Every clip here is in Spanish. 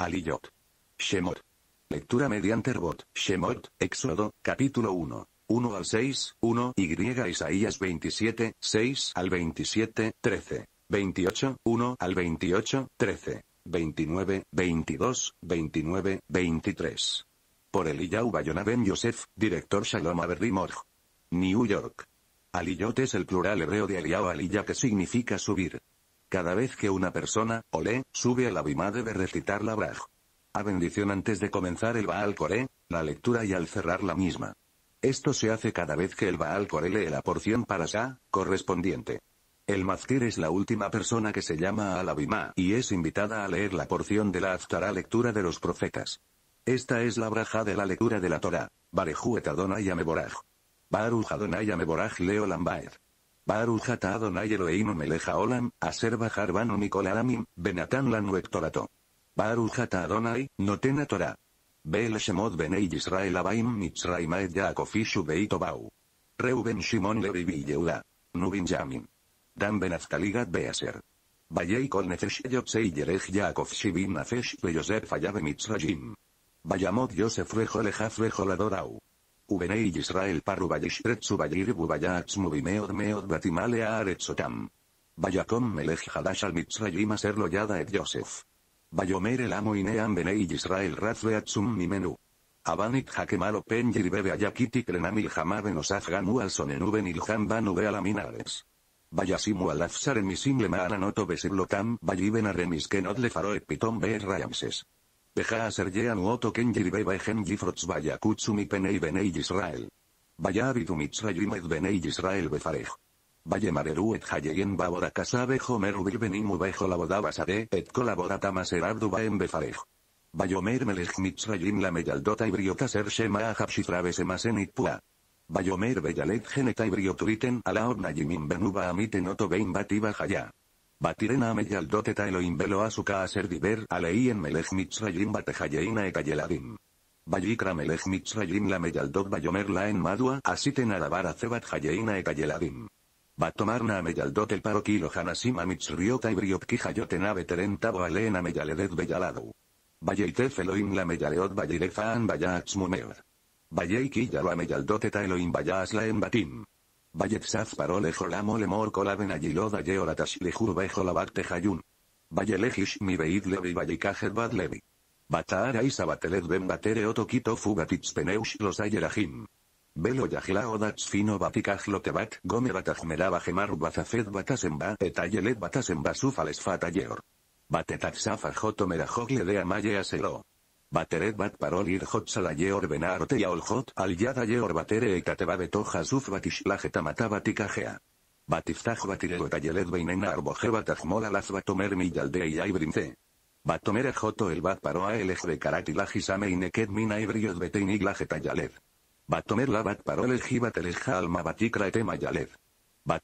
Aliyot. Shemot. Lectura mediante robot, Shemot, Éxodo, capítulo 1. 1 al 6, 1 y Isaías 27, 6 al 27, 13. 28, 1 al 28, 13. 29, 22, 29, 23. Por Eliyahu Bayona Ben Yosef, director Shalom Aberrimorg. New York. Aliyot es el plural hebreo de Eliyahu Aliyah que significa subir. Cada vez que una persona, olé, sube a la bima debe recitar la braj. A bendición antes de comenzar el Baal Kore, la lectura y al cerrar la misma. Esto se hace cada vez que el Baal Kore lee la porción para Sa, correspondiente. El Mazkir es la última persona que se llama a la y es invitada a leer la porción de la Aftará lectura de los profetas. Esta es la braja de la lectura de la Torah. Barujadona et Adonai Ameboraj. Baruch Adonai Leo lambaer Baruch Adonai Eloheinu melech haolam, aser bajar banu Mikolamim, benatan lanu ectorato. Baruch Adonai, notena Torah. Bel Shemot Benei Yisrael Abaim Mitzrayim Yaakov Beito Bau. Reuben Shimon Levi Yehuda. Nubin Yamin. Dan Benazkaligat Beaser. Vayei kol nefesh yotzei yerech Yaakov Shivin nefesh veyosef Ayave mitzrayim. Vayamot Yosef leja Ubenei Israel paru vayishretsu vayirbu vimeod meod batimale aretzotam. Vayacom melech hadash al mitzrayim aser loyada et Yosef. Vayomer el amo ineam benei Israel ratzveatzum mimenu. Abanit hakemalo pen a ayakiti klenamil jamaben osaf ganu al sonenuben banu alaminares. Vayasimu afsar en misim maananoto besiblotam vayiben a pitom be rayamses a Sergea Nuoto Kenjir Beba Genji Kutsumi Penei Benei Israel. Vaya Abidu Mitzrayim Benei Israel Befarej. Vaya Mareru et Hayeyen Babora Kasabe Homer Bilbenimu Bejo Labodaba Sade et en Befarej. Vayomer Melech Mitzrayim La Meyaldota y ser Shema a Semasenit Pua. Bayomer Beyalet Geneta y Brioturiten Alaobna Benuba Amiten Oto Bein Batiba Haya. Batirena ameyaldoteta Elohim asuka azuka aser diver alei en melech mitzrayim e etayeladim. bayikra melech mitzrayim la meyaldot bayomerla en madua asiten alabar acebat jayeina etayeladim. Batomarna ameyaldot el paroquilo a mitzriota y briotki jayoten beteren tabo aleena meyaledet beyaladu bayeitef Elohim la meyaleot vallirefaan vayatzmumer. A la eta Bayasla en batim. Vallezaz parole le mor colaben agiloda yeoratas lejurba jolabacte jayun. Vayelejish mi veidlevi vi vallecajet badlevi. Batara isa batelet ben batere otoquito fugatits peneush los ayerajim. Velo yajla odats fino baticajlo tebat gome batajmeraba bazafed batasemba etayelet batasemba sufales fatayeor. jotomera jogle de amaye aselo. Bateret bat parol ir hot salaie orben arte jaol hot al jadaie orbatere ekate babeto jazuf bat islaje tamata e bat ikajea. E bat bat irego eta jelet beinen bat azmola laz bat omer iai joto paroa elej de karatilaj mina ibriot betein iglaje eta jalet. Bat omer bat paro elegi bat alma bat etema jalet. Bat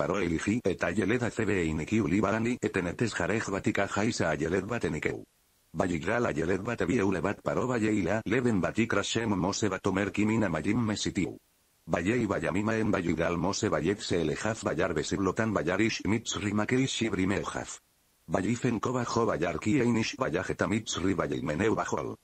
paro elegi eta jelet acebe ineki ulibarani etenetez jarej bat ikaja bat enikeu. Valligrala Yelet ulevat levat paro valleila leven Batikrashem mose batomer kimina mayim mesitiu. y Vallamima en valligral Mose Vallet se elejaf Vallar Besiblotan Vallarish Mitzri Makeishi Brimeljaf. Vallifen Kobajo Vallar Kienish Vallajeta Mitzri vallimeneu Bajol.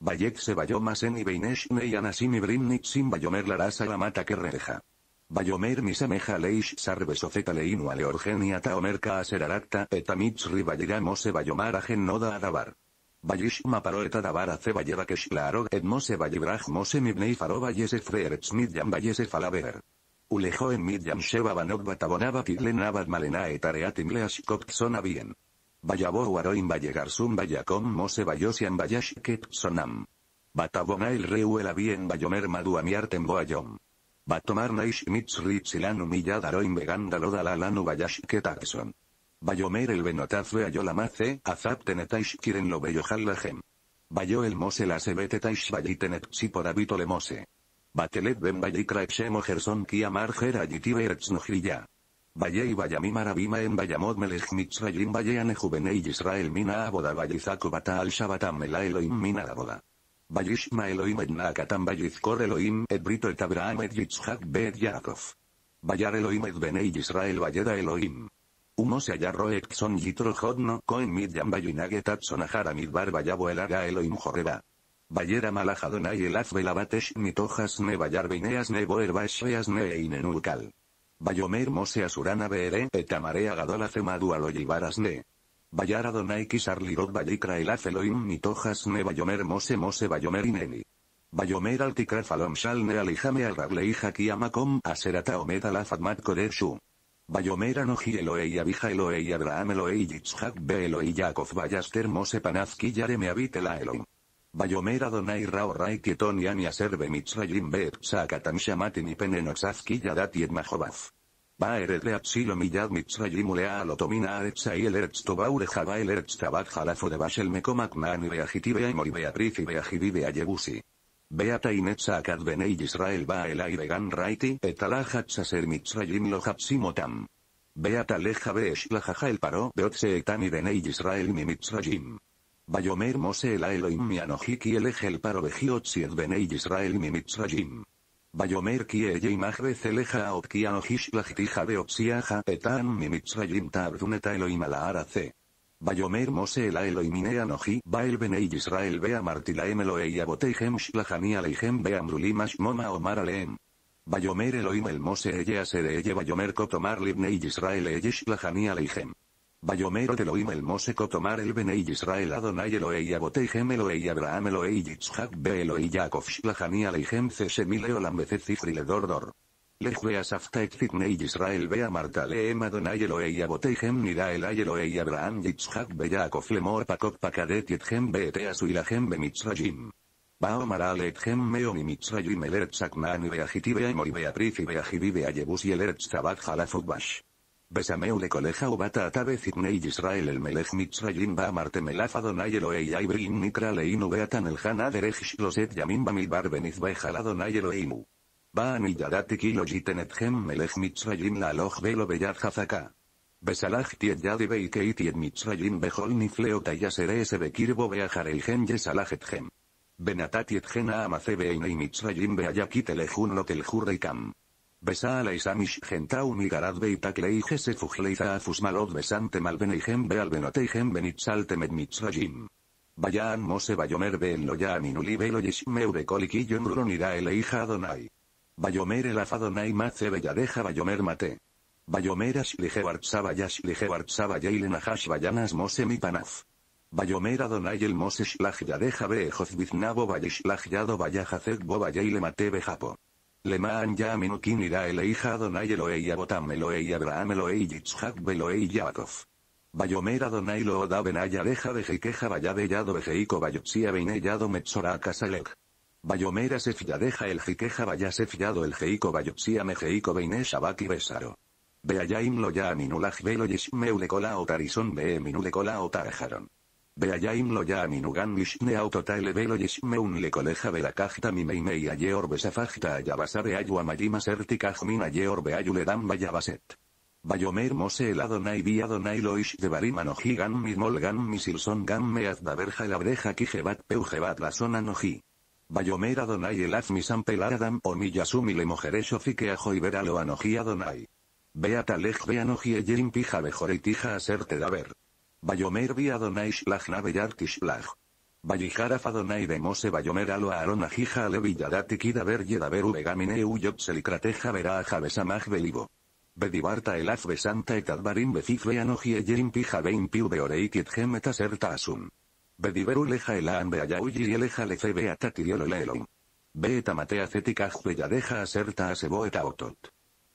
Vallet se Valló Masen y Beinesh Brimnitzin Vallomer Larasa la mata que reja. Vallomer Misameja Leish Sarbesofeta Leinu Aleorgenia Aseraracta Mitzri Vallirá Mose Noda Adabar paroeta eta baratze baierakesh laarog et mose ballibraj mose mibnei faro vallese reerts midjam vallese falaber Ulejo en midjam sheba banok batabonaba malena etareatim leashkop sona bien. Vayabo waroim vallegarsum vallacom mose vayosian sonam. Batabona el reu bien bayomer maduamiartem boayom. Batomar naish la humilladaroim vegandalodalalanu vayashket akson. Bayomer el Benotaz e Ayolamace, Azab Tenetaish Kiren lo Beyohal Lahem. Bayo el Mose la Sebete Si por habito le Mose. Batelet Ben Bayikraexemo Gerson Kiamar Gerayitibe Erznohilla. Valle y Bayamim Arabima en Vayamod Melech Mitzrayim Valleane Juvenei Israel Mina Aboda Vallizaco Bata al shabatam Mela Elohim Mina Aboda. Vallishma Elohim et Akatam Vallizkor Elohim et Brito et Abraham et Yitzhak Bet Yaakov. Bayar Elohim et Benei Israel Valleda Elohim. Umoseya Roexon Yitrohodno Koen Midyan Bayunage Tatson Ahara Midbar Bayabuelaga Eloim Joreba. Bayera Malajadonai Elaz Azbelabatesh Mitojas Ne Bayar Ne Boerbasheas Ne Einenulcal. Bayomer Mose Asurana Beere Etamarea Gadola Femadu Aloyibaras Ne. Bayar Adonai Kisar Lirot Bayikra Elaz Elohim Mitojas Ne Bayomer Mose Mose Bayomer Ineni. Bayomer altikrafalom shal Shalne Alijame Al Rablei Hakiamakom Aserata Omeda Koreshu. Bayomera no Eloei Abija Eloei Abraham Eloei Yitzhak Be Eloei Yaakov Bayaster Mose Panazki Yarem Abitela Bayomera Donai Rao Raorai Tieton Yami Aserbe Bemitzrayim Beet Sakatan Shamatin y Penenoxazki Yadat Yedmajobaz. Ba eretre miyad mitzrayim ulea alotomina aretsa y el eretz tobaure tabat jalafo de BASHEL mekomak naani beajiti bea beatriz Beata Inetza Akat Benei Israel Baelai Vegan Raiti et Alahat Saser Mitzrayim lo Lohatsim Beata Leja Beesh la jaja El Paro Beotse Etami Benei Israel Mi Mitzrayim. Bayomer Mose El Elohim Mi Anohiki Elej El Paro Bejiotzi Et Benei Israel Mi Mitzrayim. Bayomer ki ויאמר כי אהיה עמך וצלך עוד כי אנוכי שלחתיך והוציאך את העם ממצרים תעבדון את האלוהים על arace. Bayomer Mose el Aelo y Noji, Bael Benei Israel Bea Martilaem Eloe y Abotei Hem Shlahani Moma Omar Aleem. Bayomer Elohim el Mose Eye de Eye Bayomer Kotomar Libnei Israel Eye Shlahani Aleihem. Bayomer Elohim el Mose Kotomar El Benei Israel Adonai ELOEI y Abotei Abraham Eloe y Yitzhak Be Eloi y Yaakov LEOLAM dor. Lejuea Beasafta Sidney Israel Bea Marta Leem Adonai Elohei el Ayelo Elohei Abraham Yitzhak Beyaakov Pakok Pakadet Yethem Beeteasu Ilahem Bemitzrayim. Baomar Alethem mi Mitzrayim Elert Saknani Beajiti ve Beaprifi Beajibi Beayebus y Elert Zabat Besameu le coleja u bata atabe zitnei Israel el melech mitzrayim ba amarte melaf adonai Elohei aibrin nikra leinu beatan el hana derejish loset yamin bamidbar jala adonai mu. Ba y yadati kilo jitenet gem melech mitzrayim la aloj velo beyad hazaka. Besalaj tiet Yadi beikei tiet mitzrayim bejol nifleo tayasere ese bekirbo beajar el gem yesalaj et gem. Benatat et gem aamace beinei mitzrayim beayakit elejun el Besa a la isamish gentau migarad afusmalod besante malbeneijem bealbenoteijem benitzaltemet mitzrayim. Vayaan mose bayomer ben lo ya aminuli Belo yeshmeu de ruronirá eleija Bayomer el Afadonai Matze Belladeja Bayomer Mate. Bayomer Ashlige Bartzaba Yashlige Bartzaba Yailen Ahash Bayanas Mose Mi Panaf. Adonai el Mose Shlaj Yadeja Beejoz Biznabo Bayishlaj Yado Bayajacek Bo Bayaile Mate Bejapo. Lemaan ya minukin irá el hija Adonai Eloei Abotam Eloei Abraham Eloei Yitzhak Yaakov. Bayomer Adonai Benaya Deja Bejeikeja Bayade Yado Bejeiko Beineyado Metzora Kasalek. Bayomera se deja el jikeja vaya sefyado el jeico bayopsia mejeico beinesha baki besaro. Beayaim lo ya aminulaj velo yishmeule kola otarison be minule kola otarjaron. Beayaim lo ya aminugan autotale velo coleja belakajta mimeime y safajta ayabasare ayuamayima sertikajmin ayule dam vayabaset. Bayomer mose el Adonai vi Adonai loish de barimanoji mi molgan mi misilson gan verja la breja kijebat peu la zona noji. Bayomer Adonai el Azmisampel Adam o Miyasumi le mojere shofike ajo y veralo anoji Adonai. Beatalej beanoji eyerim pija bejor y tija aserte daber. Bayomer vi Adonai shlaj donai de Vallijaraf Adonai vallomer Bayomer alo aaron ajija alevilladatik kidaber yedaber uvegamine uyot selicrateja verá a jabesamaj belibo. Bedibarta el azbesanta etadbarim becif beanoji jin pija bein piu beoreikit gemeta serta asum. VEDIBERU leja el ambe ayauyi y eleja le cebe atatiriolo leelon. Beeta matea cetica ya deja aserta a seboeta otot.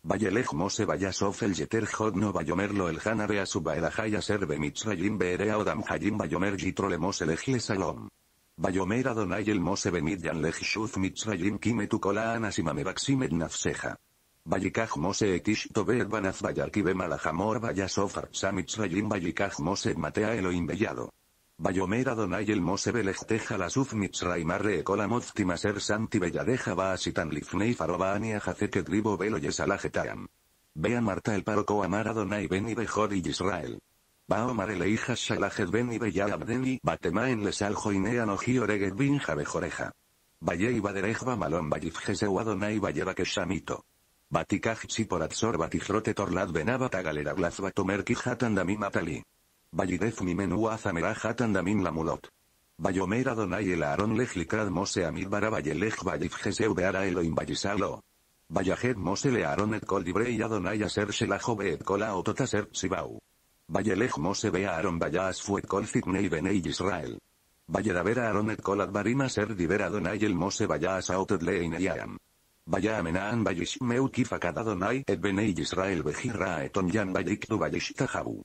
Vayelej mose vayasof el yeter no vayomerlo el hanare a suba el ajaya serbe mitzrayim beerea odam hayim vayomer yitrole mose lejle salom. Vayomer adonai el mose benidyan lej shuz mitzrayim kime tu kolaan nafseja. Mose ETISHTO Tober VAYARKIBE Vallarkibe Malajamor Vallasofar Samitzrayim Vallikaj Mose Matea eloin Bellado. Bayomera Donayel Mose la Lasuf Mitzraimar Reekola ser Santi Belladeja Baasitan Lifnei farobaani Jaceke Dribo Belo Bea Marta el paroco Amar Adonai Beni Bejori Israel. Baomar Eleijas Shalajet Beni bella Abdeni Batema en Lesaljo Inea Noji Oreget Binja Bejoreja. Bayei Baderejba Malon Bayifjeseu Adonai Valleva Keshamito. Batikaj poratsor Batijrote Torlad Benabata Galera Blazbatomer Tomerki Matali. Vayidef Mimenu menua la mulot. Lamulot. Bayomer Adonai el Aaron Lejlikrad Mose Amid Bara Vayelej Vayif Geseu Beara eloim Vayisalo. Vayajet Mose le Aaron et Kol Dibrei Adonai Aser Shelajo et Kola Ototaser Sibau. Vayelej Mose Be Aaron Vayas Fuet Kol Fitnei Benei Israel. Vayedaber Aaron et Kol ser Aser Diver Adonai el Mose Vayas Aotet Lein e Yam. amenan Vayishmeu Kifakad Adonai et Benei Israel Vejirra Eton Yan Vayikdu tahabu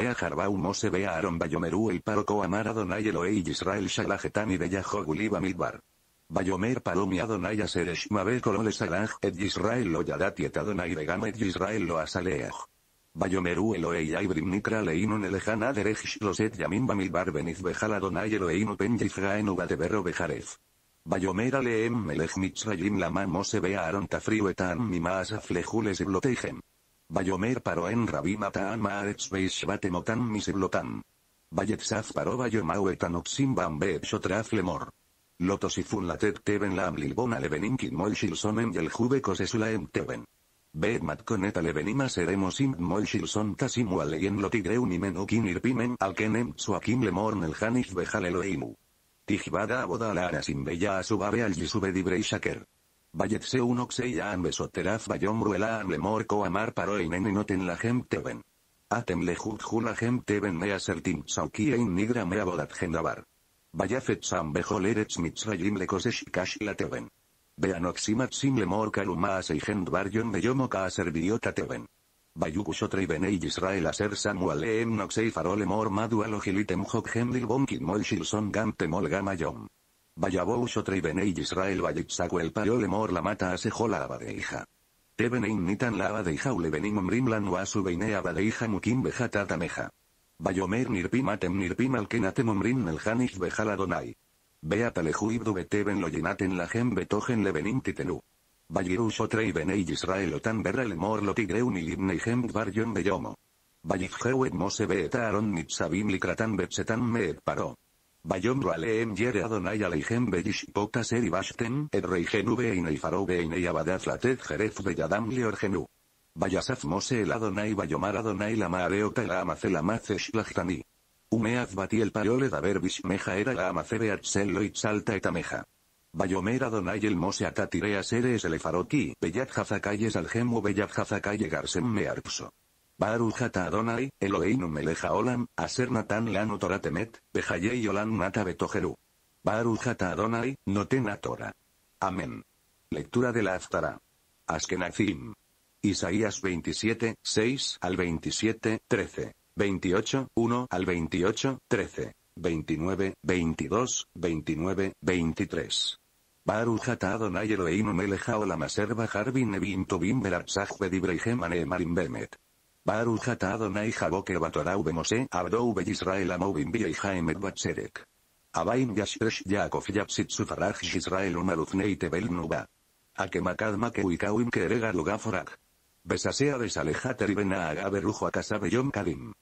a Jarbau Mose a Aaron Bayomeru El Paroko Amar Adonai Eloei Israel Shalajetani Beya Joguliba Midbar. Bayomer Palomi Adonai Aseresh Mabel Kolole Salang Et Israel Lo Yadatiet Adonai Begam Et Israel Lo Asaleh. Bayomeru Eloei, Ibrim Nikra Leinon Elejan los Loset Yamin Bamidbar Beniz Bejal Adonai no Pen Yifgaen Ugatebero Bejaref. Bayomer Aleem Melech Mitzrayim Lama Mose a Aaron Tafriu Etan Mima flejules Lejules Bayomer paroen rabimata maaretz beishvatemotan misiblotam. Bayetzaz paro bayomauetan oxim bambechotraz lemor. Lotos y funlatet teben la amlilbona levenin moishilsonen y el jubecos em teben. Bed Matconeta levenima seremos im shilson tasimu aleyen irpimen alkenem suakim lemor el hanish Tijbada aboda la al Valletse un oxe besoteraf bayom ruela en lemorco amar paro y e inoten la teven. Atem le la gemteben mea sertim saukia in nigra mea bodat gendabar. Vayafet sam bejol mitzrayim le kosesh kash la teben. Beanoximat sim lemor kalumaase y gendbarion beyomo aser biota teben. Bayukushotre benei Israel aser Samuel em noxei farole mor madu gilitem hok gem bonkin mol shilson gam temol gamayom. Vayabou Shotrei Israel Vayetzaku el payo la Mata Asejola Abadeija. Tebenein Nitan la Abadeija omrim Omrimlan Wasu Beine Abadeija Mukim Bejata Tameja. Vayomer Nirpi matem Nirpim Alkenatem Omrim Neljanish Bejala Donai. lo Beteben la gem Betogen Lebenim Titenu. Bayiru Shotrei Benei Israel Otan Berra Lemor Lotigreun bar Dvarjon Beyomo. Vayifjeu Mose Beeta Aron Likratan me et Paro. Bayom en yere Adonai aleihem beyishpotaser ibashtem et reigen veinei farou veinei abadat latet jerez beyadam GENU Bayasaz mose el Adonai Bayomar Adonai la maareota la amace la mace shlachtani. Umeaz bati el pariole daber meja era la amace beatzel loit salta etameja. Bayomer Adonai el mose Atatirea eres el efaroki, beyat Hazakayes algemu beyat jazacaye garsem mearpso. Barujata Adonai, Eloheinu melech Olam, aser natan lanu toratemet, behayei olam nata betojeru. Baruch Adonai, noten Torah. Amén. Lectura de la Aftara. Ashkenazim. Isaías 27, 6 al 27, 13. 28, 1 al 28, 13. 29, 22, 29, 23. Barujata Adonai Eloheinu melech haolam aser bajar bin nevim tovim beratzach bedibreihem anemarim bemet. Baruchata Adonai Jaboke Batorau Mosé Abdou Israel Amoubim y Jaemet Batserek. Abain Yashresh Yaakov Yapsit faraj Israel Umarutnei Tebel Nuba. Akemakad Makeuikauim Kerega Lugaforak. Besasea Besalejater y Benaaga Berujo Akasabeyom Kadim.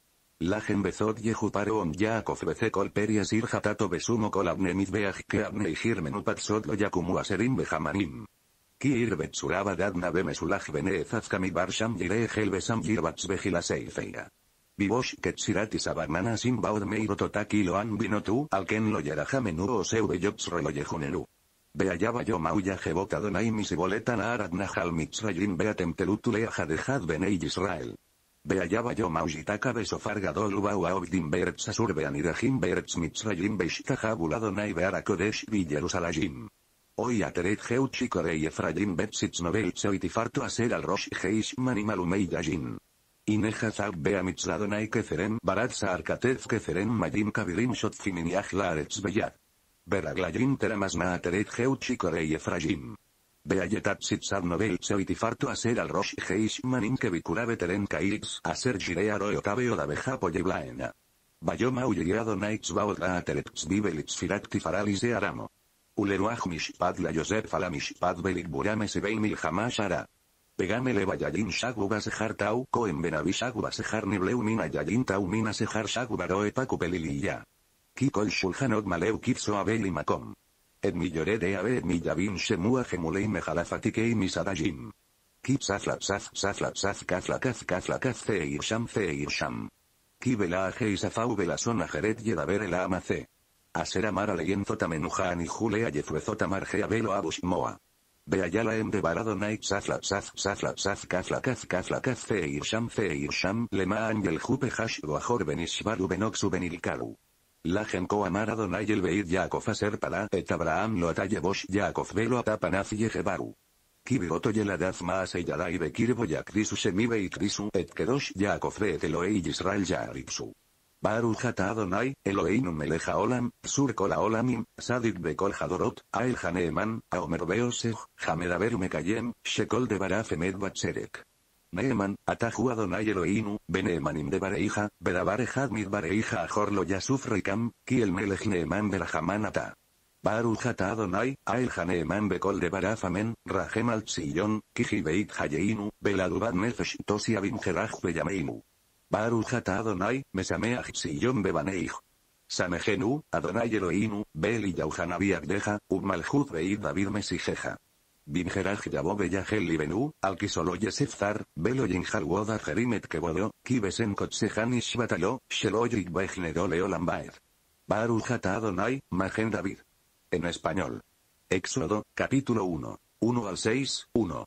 Lajen Bezod Yehuparon Yaakov Bezekol periesir Hatato Besumo mitbeach Beaj Keabne y Girmen Lo Yakumu Aserim Bejamanim. Ki betsuraba dadna bemesulaj benezazkami barsham Helvesam helbesam yirvats seifeia. Bibosh ketsirati sabanana simbaud meiro totaki loan binotu alken lo yarajamenu o seu beyops Beayaba yo mauya jebota donai misiboleta naarad nahal mitzrayin Telutulea ajadejad benei Israel. Beayaba yo maujitaka besofargadol ubaua obdin Beerts asur beanirajim mitzrayim Hoy Ateret Heuchi Korei Efraim Betzitz y tifarto a ser al Rosh Heishman y Malumei Yajin. Ineja Bea Mitzradonai Keferem Barat Madim Kabirim Shot Yajlaretz Beyad. Beraglayim Teramasna Ateret Heuchi Korei Efraim. Beayetat Sitzab Nobel Tzoit a Aser al Rosh Heishmanim beteren Teren a Aser Jirei Aroyo Kabeo Dabeja Poyeblaena. Bayoma Uyeriado Naitz Baodra Ateretz Bibelitz Firakti de Aramo. Uleruaj mishpat la Yosef ala mishpat belik burame Pegame le vayayin shagu basejar tau koen benavi shagu basejar nibleu mina yayin tau mina sejar shagu baroe paku Kikol shulhanot maleu kipso abeli makom. Et mi lloré de ave et mi yavin shemua gemulei mejalafatikei misadajim. Kip safla saf safla saf kafla kaf kafla kaf feir sham feir sham. Kibela aje isafau bela son ajeret yedaber el amacé. Aser amara leyenzota menujan y julea yezuezota margea velo abushmoa. Beayala en devarado night safla saf safla saf kafla kaf kafla kaf fe feirsham lema angel jupe hash guajor benishbaru benoxu benilkaru. La genko amara donai el beid yakov aser para et abraham lo ataye bosh yakof velo atapanaz yejebaru. Kibiroto yeladaz maas eyadai ya yakrisu semibe krisu et kedosh yakof beet eloei yisrael yaripsu. Baruch Adonai, Eloheinu meleja olam, sur olamim, olamim sadik bekol hadorot, ael haneeman, haomer hamedaber mekayem, shekol de Barafemed batzerek. Neeman, Atahu Adonai Eloheinu, beneemanim de bareija, bedabar mid bareija yasuf reikam, kiel el neeman ata. Baruch Adonai, ael haneeman bekol de barafamen rahem al Kiji beit hayeinu, beladubad nefesh tosi abim beyameinu. Baru Adonai, mesameach Sion bebaneich. Samejenu, Adonai Eloinu, beli y Yauhanabi Agdeja, Ubmalhut Beid David Mesijeja. Binjeraj Yabobe Yahel Benu, Alkisolo Yesefzar, Belo Yenjalwoda Jerimet Kebodo, Kibesen Kotsehan Shvatalo, Sheloyik Bejnero Leolam Leolambaed. Adonai, Magen David. En español. Éxodo, capítulo 1. 1 al 6, 1.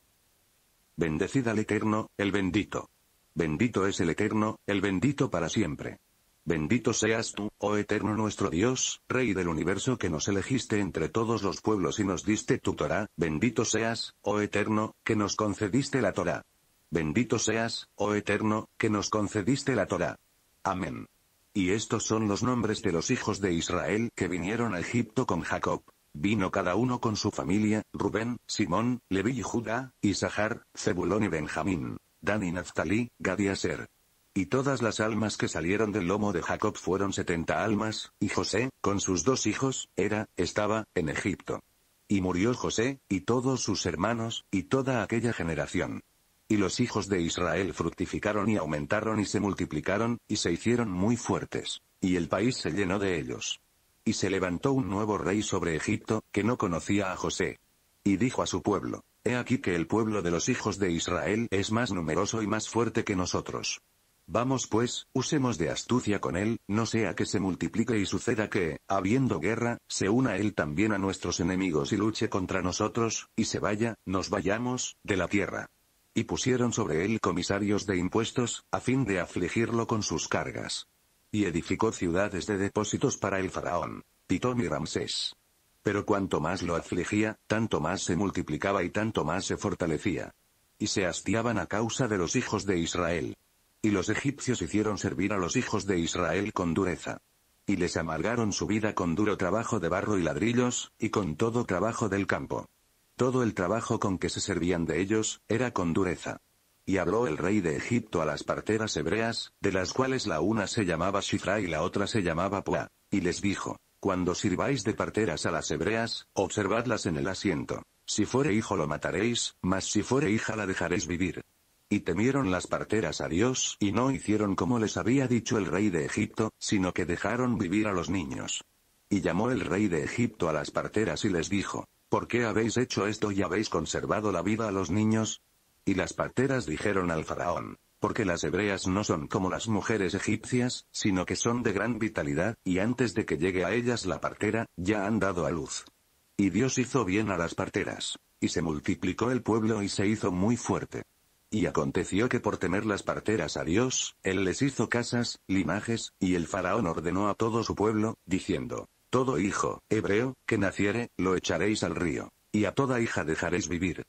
Bendecida al Eterno, el bendito. Bendito es el Eterno, el bendito para siempre. Bendito seas tú, oh eterno nuestro Dios, Rey del universo que nos elegiste entre todos los pueblos y nos diste tu Torá, bendito seas, oh eterno, que nos concediste la Torá. Bendito seas, oh eterno, que nos concediste la Torá. Amén. Y estos son los nombres de los hijos de Israel que vinieron a Egipto con Jacob. Vino cada uno con su familia, Rubén, Simón, Leví y Judá, Isahar, Zebulón y Benjamín. Dan y Naftalí, Gad y Aser. Y todas las almas que salieron del lomo de Jacob fueron setenta almas, y José, con sus dos hijos, era, estaba, en Egipto. Y murió José, y todos sus hermanos, y toda aquella generación. Y los hijos de Israel fructificaron y aumentaron y se multiplicaron, y se hicieron muy fuertes. Y el país se llenó de ellos. Y se levantó un nuevo rey sobre Egipto, que no conocía a José. Y dijo a su pueblo, He aquí que el pueblo de los hijos de Israel es más numeroso y más fuerte que nosotros. Vamos pues, usemos de astucia con él, no sea que se multiplique y suceda que, habiendo guerra, se una él también a nuestros enemigos y luche contra nosotros, y se vaya, nos vayamos, de la tierra. Y pusieron sobre él comisarios de impuestos, a fin de afligirlo con sus cargas. Y edificó ciudades de depósitos para el faraón, Titón y Ramsés. Pero cuanto más lo afligía, tanto más se multiplicaba y tanto más se fortalecía. Y se hastiaban a causa de los hijos de Israel. Y los egipcios hicieron servir a los hijos de Israel con dureza. Y les amargaron su vida con duro trabajo de barro y ladrillos, y con todo trabajo del campo. Todo el trabajo con que se servían de ellos, era con dureza. Y habló el rey de Egipto a las parteras hebreas, de las cuales la una se llamaba Shifra y la otra se llamaba Pua, y les dijo, cuando sirváis de parteras a las hebreas, observadlas en el asiento. Si fuere hijo lo mataréis, mas si fuere hija la dejaréis vivir. Y temieron las parteras a Dios, y no hicieron como les había dicho el rey de Egipto, sino que dejaron vivir a los niños. Y llamó el rey de Egipto a las parteras y les dijo, ¿por qué habéis hecho esto y habéis conservado la vida a los niños? Y las parteras dijeron al faraón, porque las hebreas no son como las mujeres egipcias, sino que son de gran vitalidad, y antes de que llegue a ellas la partera, ya han dado a luz. Y Dios hizo bien a las parteras. Y se multiplicó el pueblo y se hizo muy fuerte. Y aconteció que por temer las parteras a Dios, Él les hizo casas, limajes, y el faraón ordenó a todo su pueblo, diciendo, Todo hijo, hebreo, que naciere, lo echaréis al río. Y a toda hija dejaréis vivir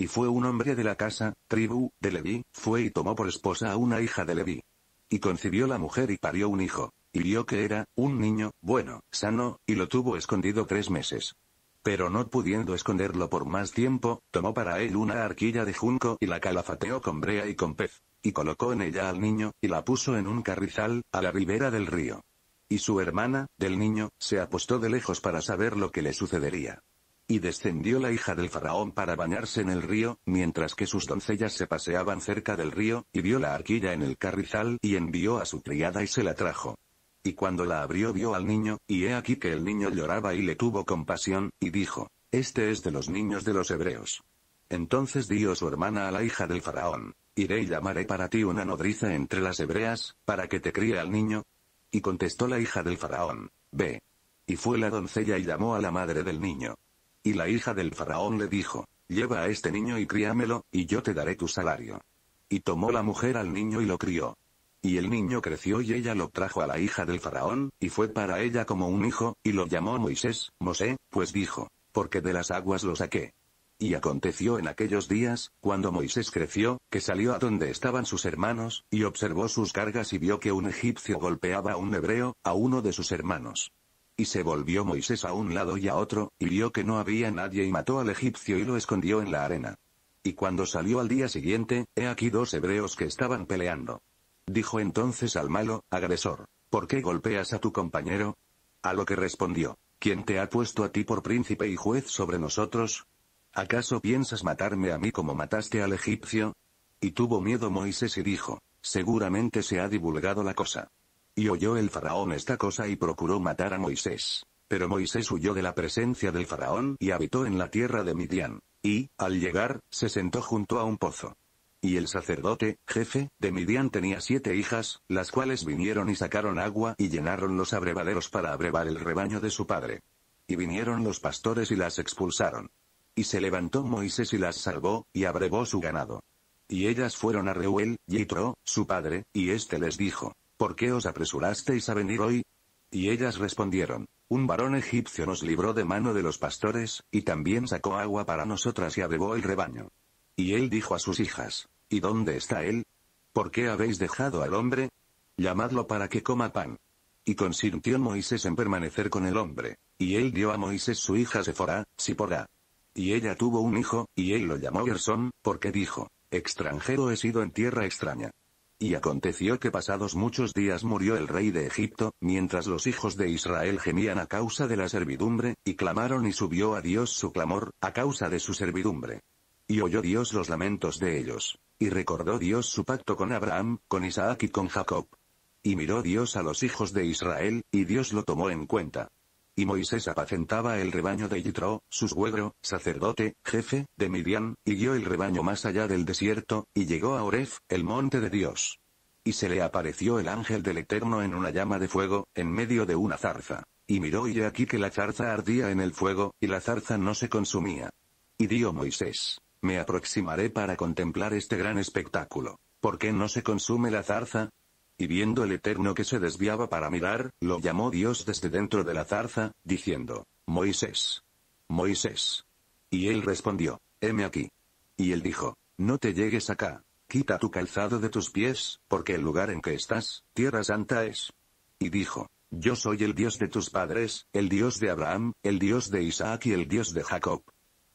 y fue un hombre de la casa, tribu, de Leví, fue y tomó por esposa a una hija de Leví. Y concibió la mujer y parió un hijo, y vio que era, un niño, bueno, sano, y lo tuvo escondido tres meses. Pero no pudiendo esconderlo por más tiempo, tomó para él una arquilla de junco y la calafateó con brea y con pez, y colocó en ella al niño, y la puso en un carrizal, a la ribera del río. Y su hermana, del niño, se apostó de lejos para saber lo que le sucedería y descendió la hija del faraón para bañarse en el río, mientras que sus doncellas se paseaban cerca del río, y vio la arquilla en el carrizal y envió a su criada y se la trajo. Y cuando la abrió vio al niño, y he aquí que el niño lloraba y le tuvo compasión, y dijo, Este es de los niños de los hebreos. Entonces dio su hermana a la hija del faraón, Iré y llamaré para ti una nodriza entre las hebreas, para que te críe al niño. Y contestó la hija del faraón, Ve. Y fue la doncella y llamó a la madre del niño. Y la hija del faraón le dijo, lleva a este niño y críamelo, y yo te daré tu salario. Y tomó la mujer al niño y lo crió. Y el niño creció y ella lo trajo a la hija del faraón, y fue para ella como un hijo, y lo llamó Moisés, Mosé, pues dijo, porque de las aguas lo saqué. Y aconteció en aquellos días, cuando Moisés creció, que salió a donde estaban sus hermanos, y observó sus cargas y vio que un egipcio golpeaba a un hebreo, a uno de sus hermanos. Y se volvió Moisés a un lado y a otro, y vio que no había nadie y mató al egipcio y lo escondió en la arena. Y cuando salió al día siguiente, he aquí dos hebreos que estaban peleando. Dijo entonces al malo, agresor, ¿por qué golpeas a tu compañero? A lo que respondió, ¿quién te ha puesto a ti por príncipe y juez sobre nosotros? ¿Acaso piensas matarme a mí como mataste al egipcio? Y tuvo miedo Moisés y dijo, seguramente se ha divulgado la cosa. Y oyó el faraón esta cosa y procuró matar a Moisés. Pero Moisés huyó de la presencia del faraón y habitó en la tierra de Midian. Y, al llegar, se sentó junto a un pozo. Y el sacerdote, jefe, de Midian tenía siete hijas, las cuales vinieron y sacaron agua y llenaron los abrevaderos para abrevar el rebaño de su padre. Y vinieron los pastores y las expulsaron. Y se levantó Moisés y las salvó, y abrevó su ganado. Y ellas fueron a Reuel, Yitro, su padre, y éste les dijo, ¿Por qué os apresurasteis a venir hoy? Y ellas respondieron, un varón egipcio nos libró de mano de los pastores, y también sacó agua para nosotras y abrevó el rebaño. Y él dijo a sus hijas, ¿Y dónde está él? ¿Por qué habéis dejado al hombre? Llamadlo para que coma pan. Y consintió Moisés en permanecer con el hombre, y él dio a Moisés su hija Sephora, Sipora. Y ella tuvo un hijo, y él lo llamó Gersón, porque dijo, extranjero he sido en tierra extraña. Y aconteció que pasados muchos días murió el rey de Egipto, mientras los hijos de Israel gemían a causa de la servidumbre, y clamaron y subió a Dios su clamor, a causa de su servidumbre. Y oyó Dios los lamentos de ellos. Y recordó Dios su pacto con Abraham, con Isaac y con Jacob. Y miró Dios a los hijos de Israel, y Dios lo tomó en cuenta. Y Moisés apacentaba el rebaño de Yitro, su suegro, sacerdote, jefe, de Midian, y guió el rebaño más allá del desierto, y llegó a Oref, el monte de Dios. Y se le apareció el ángel del Eterno en una llama de fuego, en medio de una zarza. Y miró y aquí que la zarza ardía en el fuego, y la zarza no se consumía. Y dio Moisés, me aproximaré para contemplar este gran espectáculo. ¿Por qué no se consume la zarza? y viendo el Eterno que se desviaba para mirar, lo llamó Dios desde dentro de la zarza, diciendo, Moisés. Moisés. Y él respondió, heme aquí. Y él dijo, no te llegues acá, quita tu calzado de tus pies, porque el lugar en que estás, tierra santa es. Y dijo, yo soy el Dios de tus padres, el Dios de Abraham, el Dios de Isaac y el Dios de Jacob.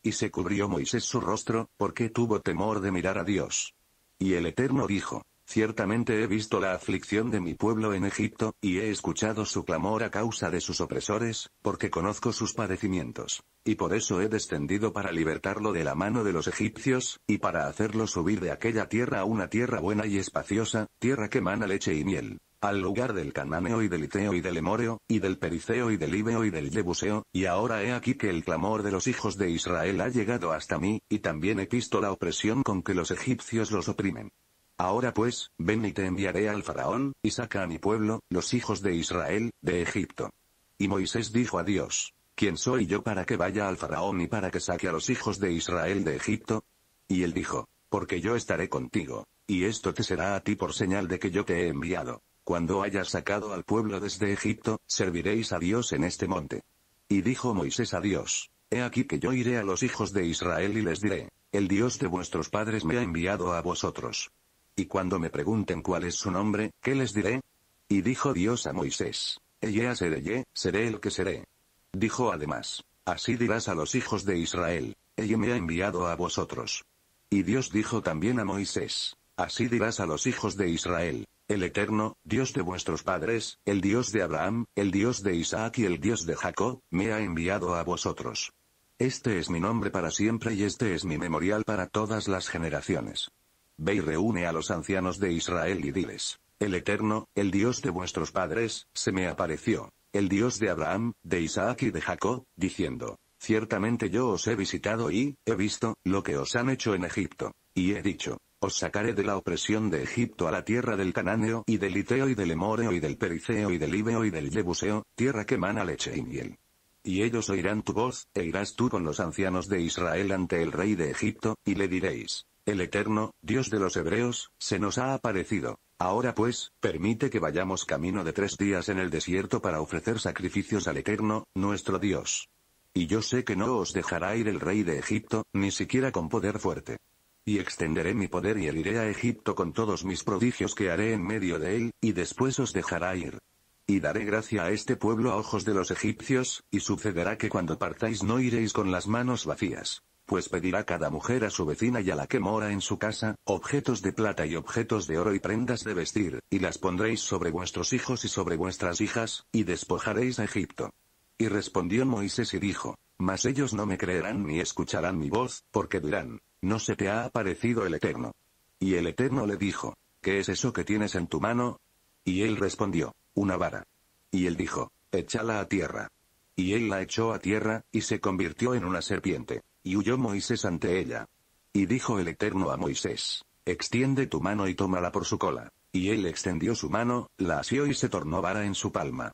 Y se cubrió Moisés su rostro, porque tuvo temor de mirar a Dios. Y el Eterno dijo, Ciertamente he visto la aflicción de mi pueblo en Egipto, y he escuchado su clamor a causa de sus opresores, porque conozco sus padecimientos. Y por eso he descendido para libertarlo de la mano de los egipcios, y para hacerlo subir de aquella tierra a una tierra buena y espaciosa, tierra que mana leche y miel al lugar del cananeo y del iteo y del emoreo, y del periceo y del ibeo y del jebuseo, y ahora he aquí que el clamor de los hijos de Israel ha llegado hasta mí, y también he visto la opresión con que los egipcios los oprimen. Ahora pues, ven y te enviaré al faraón, y saca a mi pueblo, los hijos de Israel, de Egipto. Y Moisés dijo a Dios, ¿quién soy yo para que vaya al faraón y para que saque a los hijos de Israel de Egipto? Y él dijo, porque yo estaré contigo, y esto te será a ti por señal de que yo te he enviado. Cuando hayas sacado al pueblo desde Egipto, serviréis a Dios en este monte. Y dijo Moisés a Dios, He aquí que yo iré a los hijos de Israel y les diré, El Dios de vuestros padres me ha enviado a vosotros. Y cuando me pregunten cuál es su nombre, ¿qué les diré? Y dijo Dios a Moisés, Ella seré ye, seré el que seré. Dijo además, Así dirás a los hijos de Israel, Ella me ha enviado a vosotros. Y Dios dijo también a Moisés, Así dirás a los hijos de Israel, el Eterno, Dios de vuestros padres, el Dios de Abraham, el Dios de Isaac y el Dios de Jacob, me ha enviado a vosotros. Este es mi nombre para siempre y este es mi memorial para todas las generaciones. Ve y reúne a los ancianos de Israel y diles, el Eterno, el Dios de vuestros padres, se me apareció, el Dios de Abraham, de Isaac y de Jacob, diciendo, ciertamente yo os he visitado y, he visto, lo que os han hecho en Egipto, y he dicho, os sacaré de la opresión de Egipto a la tierra del Cananeo y del Iteo y del Emoreo y del Periceo y del Ibeo y del Jebuseo, tierra que mana leche y miel. Y ellos oirán tu voz, e irás tú con los ancianos de Israel ante el rey de Egipto, y le diréis, el Eterno, Dios de los Hebreos, se nos ha aparecido. Ahora pues, permite que vayamos camino de tres días en el desierto para ofrecer sacrificios al Eterno, nuestro Dios. Y yo sé que no os dejará ir el rey de Egipto, ni siquiera con poder fuerte. Y extenderé mi poder y iré a Egipto con todos mis prodigios que haré en medio de él, y después os dejará ir. Y daré gracia a este pueblo a ojos de los egipcios, y sucederá que cuando partáis no iréis con las manos vacías pues pedirá cada mujer a su vecina y a la que mora en su casa, objetos de plata y objetos de oro y prendas de vestir, y las pondréis sobre vuestros hijos y sobre vuestras hijas, y despojaréis a Egipto. Y respondió Moisés y dijo, Mas ellos no me creerán ni escucharán mi voz, porque dirán, No se te ha aparecido el Eterno. Y el Eterno le dijo, ¿Qué es eso que tienes en tu mano? Y él respondió, Una vara. Y él dijo, Échala a tierra. Y él la echó a tierra, y se convirtió en una serpiente. Y huyó Moisés ante ella. Y dijo el Eterno a Moisés, extiende tu mano y tómala por su cola. Y él extendió su mano, la asió y se tornó vara en su palma.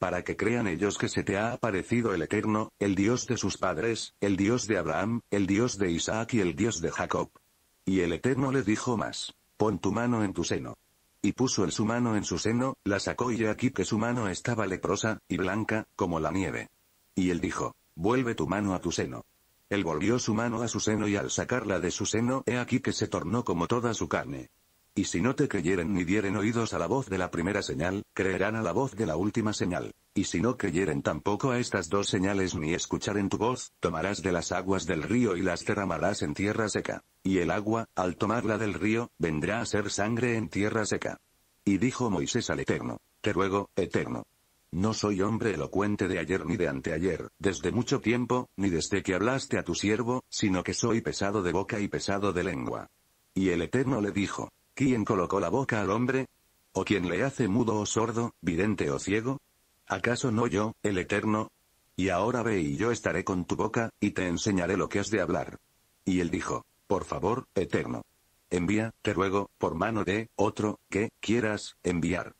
Para que crean ellos que se te ha aparecido el Eterno, el Dios de sus padres, el Dios de Abraham, el Dios de Isaac y el Dios de Jacob. Y el Eterno le dijo más, pon tu mano en tu seno. Y puso él su mano en su seno, la sacó y aquí que su mano estaba leprosa, y blanca, como la nieve. Y él dijo, vuelve tu mano a tu seno. Él volvió su mano a su seno y al sacarla de su seno, he aquí que se tornó como toda su carne. Y si no te creyeren ni dieren oídos a la voz de la primera señal, creerán a la voz de la última señal. Y si no creyeren tampoco a estas dos señales ni escucharen tu voz, tomarás de las aguas del río y las derramarás en tierra seca. Y el agua, al tomarla del río, vendrá a ser sangre en tierra seca. Y dijo Moisés al Eterno, Te ruego, Eterno, no soy hombre elocuente de ayer ni de anteayer, desde mucho tiempo, ni desde que hablaste a tu siervo, sino que soy pesado de boca y pesado de lengua. Y el Eterno le dijo, ¿quién colocó la boca al hombre? ¿O quién le hace mudo o sordo, vidente o ciego? ¿Acaso no yo, el Eterno? Y ahora ve y yo estaré con tu boca, y te enseñaré lo que has de hablar. Y él dijo, por favor, Eterno. Envía, te ruego, por mano de, otro, que, quieras, enviar.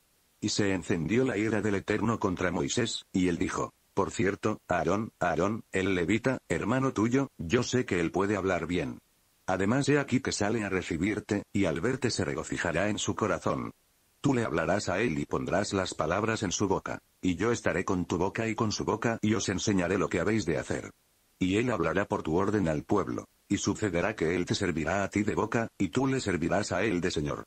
Y se encendió la ira del Eterno contra Moisés, y él dijo, Por cierto, Aarón, Aarón, el levita, hermano tuyo, yo sé que él puede hablar bien. Además he aquí que sale a recibirte, y al verte se regocijará en su corazón. Tú le hablarás a él y pondrás las palabras en su boca, y yo estaré con tu boca y con su boca y os enseñaré lo que habéis de hacer. Y él hablará por tu orden al pueblo, y sucederá que él te servirá a ti de boca, y tú le servirás a él de señor.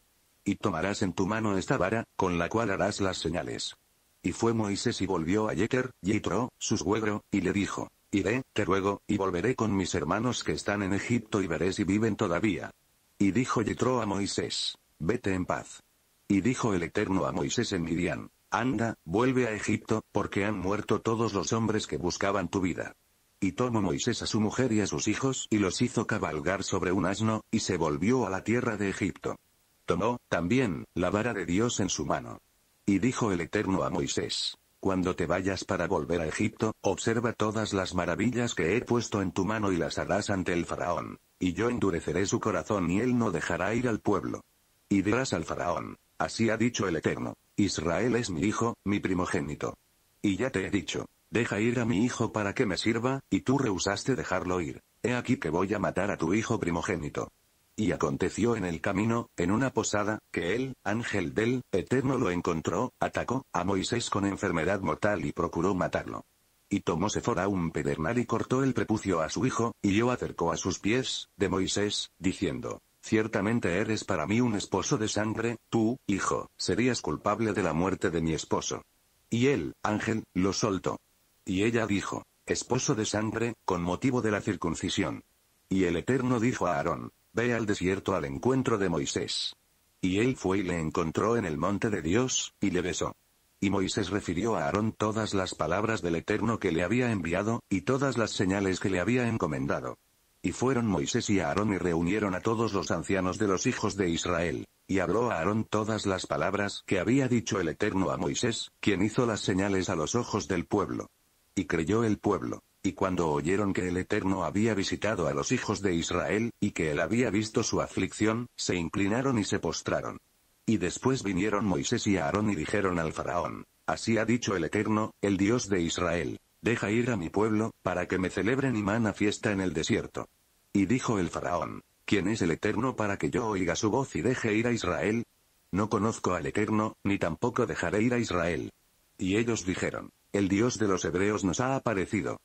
Y tomarás en tu mano esta vara, con la cual harás las señales. Y fue Moisés y volvió a Yeter, Yitro, su suegro, y le dijo, Iré, te ruego, y volveré con mis hermanos que están en Egipto y veré si viven todavía. Y dijo Yitro a Moisés, Vete en paz. Y dijo el Eterno a Moisés en Midian, Anda, vuelve a Egipto, porque han muerto todos los hombres que buscaban tu vida. Y tomó Moisés a su mujer y a sus hijos y los hizo cabalgar sobre un asno, y se volvió a la tierra de Egipto. Tomó, también, la vara de Dios en su mano. Y dijo el Eterno a Moisés, Cuando te vayas para volver a Egipto, observa todas las maravillas que he puesto en tu mano y las harás ante el faraón, y yo endureceré su corazón y él no dejará ir al pueblo. Y dirás al faraón, así ha dicho el Eterno, Israel es mi hijo, mi primogénito. Y ya te he dicho, deja ir a mi hijo para que me sirva, y tú rehusaste dejarlo ir, he aquí que voy a matar a tu hijo primogénito. Y aconteció en el camino, en una posada, que él, ángel del Eterno lo encontró, atacó a Moisés con enfermedad mortal y procuró matarlo. Y tomó Sefora un pedernal y cortó el prepucio a su hijo, y yo acercó a sus pies, de Moisés, diciendo, Ciertamente eres para mí un esposo de sangre, tú, hijo, serías culpable de la muerte de mi esposo. Y él, ángel, lo soltó. Y ella dijo, Esposo de sangre, con motivo de la circuncisión. Y el Eterno dijo a Aarón, Ve al desierto al encuentro de Moisés. Y él fue y le encontró en el monte de Dios, y le besó. Y Moisés refirió a Aarón todas las palabras del Eterno que le había enviado, y todas las señales que le había encomendado. Y fueron Moisés y Aarón y reunieron a todos los ancianos de los hijos de Israel. Y habló a Aarón todas las palabras que había dicho el Eterno a Moisés, quien hizo las señales a los ojos del pueblo. Y creyó el pueblo. Y cuando oyeron que el Eterno había visitado a los hijos de Israel, y que él había visto su aflicción, se inclinaron y se postraron. Y después vinieron Moisés y Aarón y dijeron al faraón, Así ha dicho el Eterno, el Dios de Israel, deja ir a mi pueblo, para que me celebren y mana fiesta en el desierto. Y dijo el faraón, ¿quién es el Eterno para que yo oiga su voz y deje ir a Israel? No conozco al Eterno, ni tampoco dejaré ir a Israel. Y ellos dijeron, el Dios de los hebreos nos ha aparecido.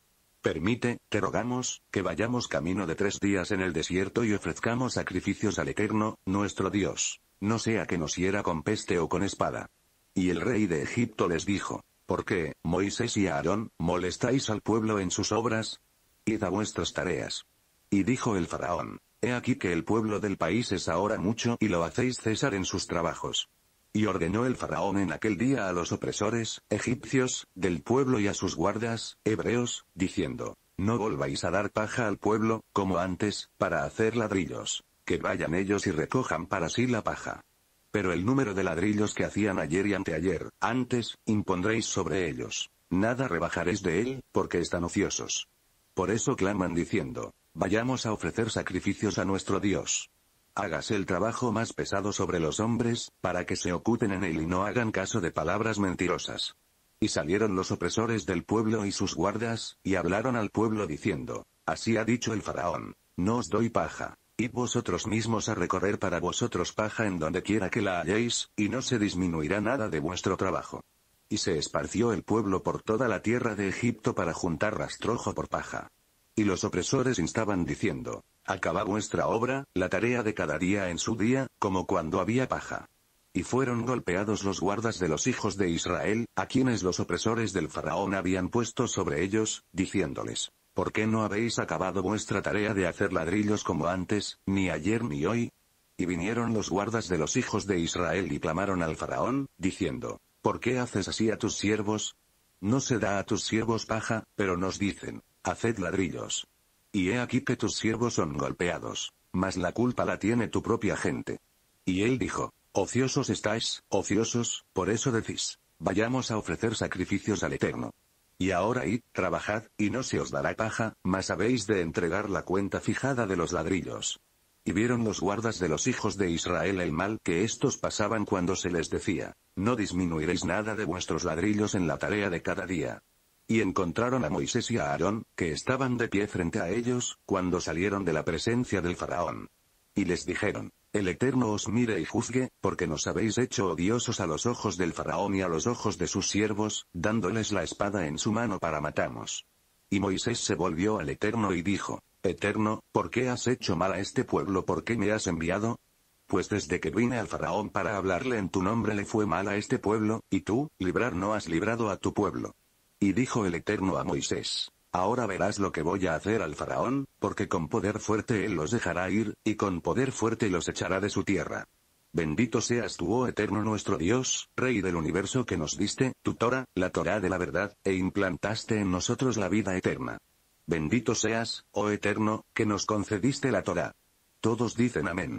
Permite, te rogamos, que vayamos camino de tres días en el desierto y ofrezcamos sacrificios al Eterno, nuestro Dios. No sea que nos hiera con peste o con espada. Y el rey de Egipto les dijo, ¿por qué, Moisés y Aarón, molestáis al pueblo en sus obras? Id a vuestras tareas. Y dijo el faraón, He aquí que el pueblo del país es ahora mucho y lo hacéis cesar en sus trabajos. Y ordenó el faraón en aquel día a los opresores, egipcios, del pueblo y a sus guardas, hebreos, diciendo, No volváis a dar paja al pueblo, como antes, para hacer ladrillos, que vayan ellos y recojan para sí la paja. Pero el número de ladrillos que hacían ayer y anteayer, antes, impondréis sobre ellos. Nada rebajaréis de él, porque están ociosos. Por eso claman diciendo, vayamos a ofrecer sacrificios a nuestro Dios. Hagas el trabajo más pesado sobre los hombres, para que se ocupen en él y no hagan caso de palabras mentirosas. Y salieron los opresores del pueblo y sus guardas, y hablaron al pueblo diciendo, Así ha dicho el faraón, no os doy paja, id vosotros mismos a recorrer para vosotros paja en donde quiera que la halléis, y no se disminuirá nada de vuestro trabajo. Y se esparció el pueblo por toda la tierra de Egipto para juntar rastrojo por paja. Y los opresores instaban diciendo, Acaba vuestra obra, la tarea de cada día en su día, como cuando había paja. Y fueron golpeados los guardas de los hijos de Israel, a quienes los opresores del faraón habían puesto sobre ellos, diciéndoles, ¿por qué no habéis acabado vuestra tarea de hacer ladrillos como antes, ni ayer ni hoy? Y vinieron los guardas de los hijos de Israel y clamaron al faraón, diciendo, ¿por qué haces así a tus siervos? No se da a tus siervos paja, pero nos dicen, haced ladrillos. Y he aquí que tus siervos son golpeados, mas la culpa la tiene tu propia gente. Y él dijo, Ociosos estáis, ociosos, por eso decís, vayamos a ofrecer sacrificios al Eterno. Y ahora id, trabajad, y no se os dará paja, mas habéis de entregar la cuenta fijada de los ladrillos. Y vieron los guardas de los hijos de Israel el mal que éstos pasaban cuando se les decía, no disminuiréis nada de vuestros ladrillos en la tarea de cada día, y encontraron a Moisés y a Aarón, que estaban de pie frente a ellos, cuando salieron de la presencia del faraón. Y les dijeron, el Eterno os mire y juzgue, porque nos habéis hecho odiosos a los ojos del faraón y a los ojos de sus siervos, dándoles la espada en su mano para matarnos. Y Moisés se volvió al Eterno y dijo, Eterno, ¿por qué has hecho mal a este pueblo? ¿Por qué me has enviado? Pues desde que vine al faraón para hablarle en tu nombre le fue mal a este pueblo, y tú, librar no has librado a tu pueblo. Y dijo el Eterno a Moisés, Ahora verás lo que voy a hacer al faraón, porque con poder fuerte él los dejará ir, y con poder fuerte los echará de su tierra. Bendito seas tú, oh eterno nuestro Dios, Rey del universo que nos diste, tu Torah, la Torah de la verdad, e implantaste en nosotros la vida eterna. Bendito seas, oh eterno, que nos concediste la Torah. Todos dicen amén.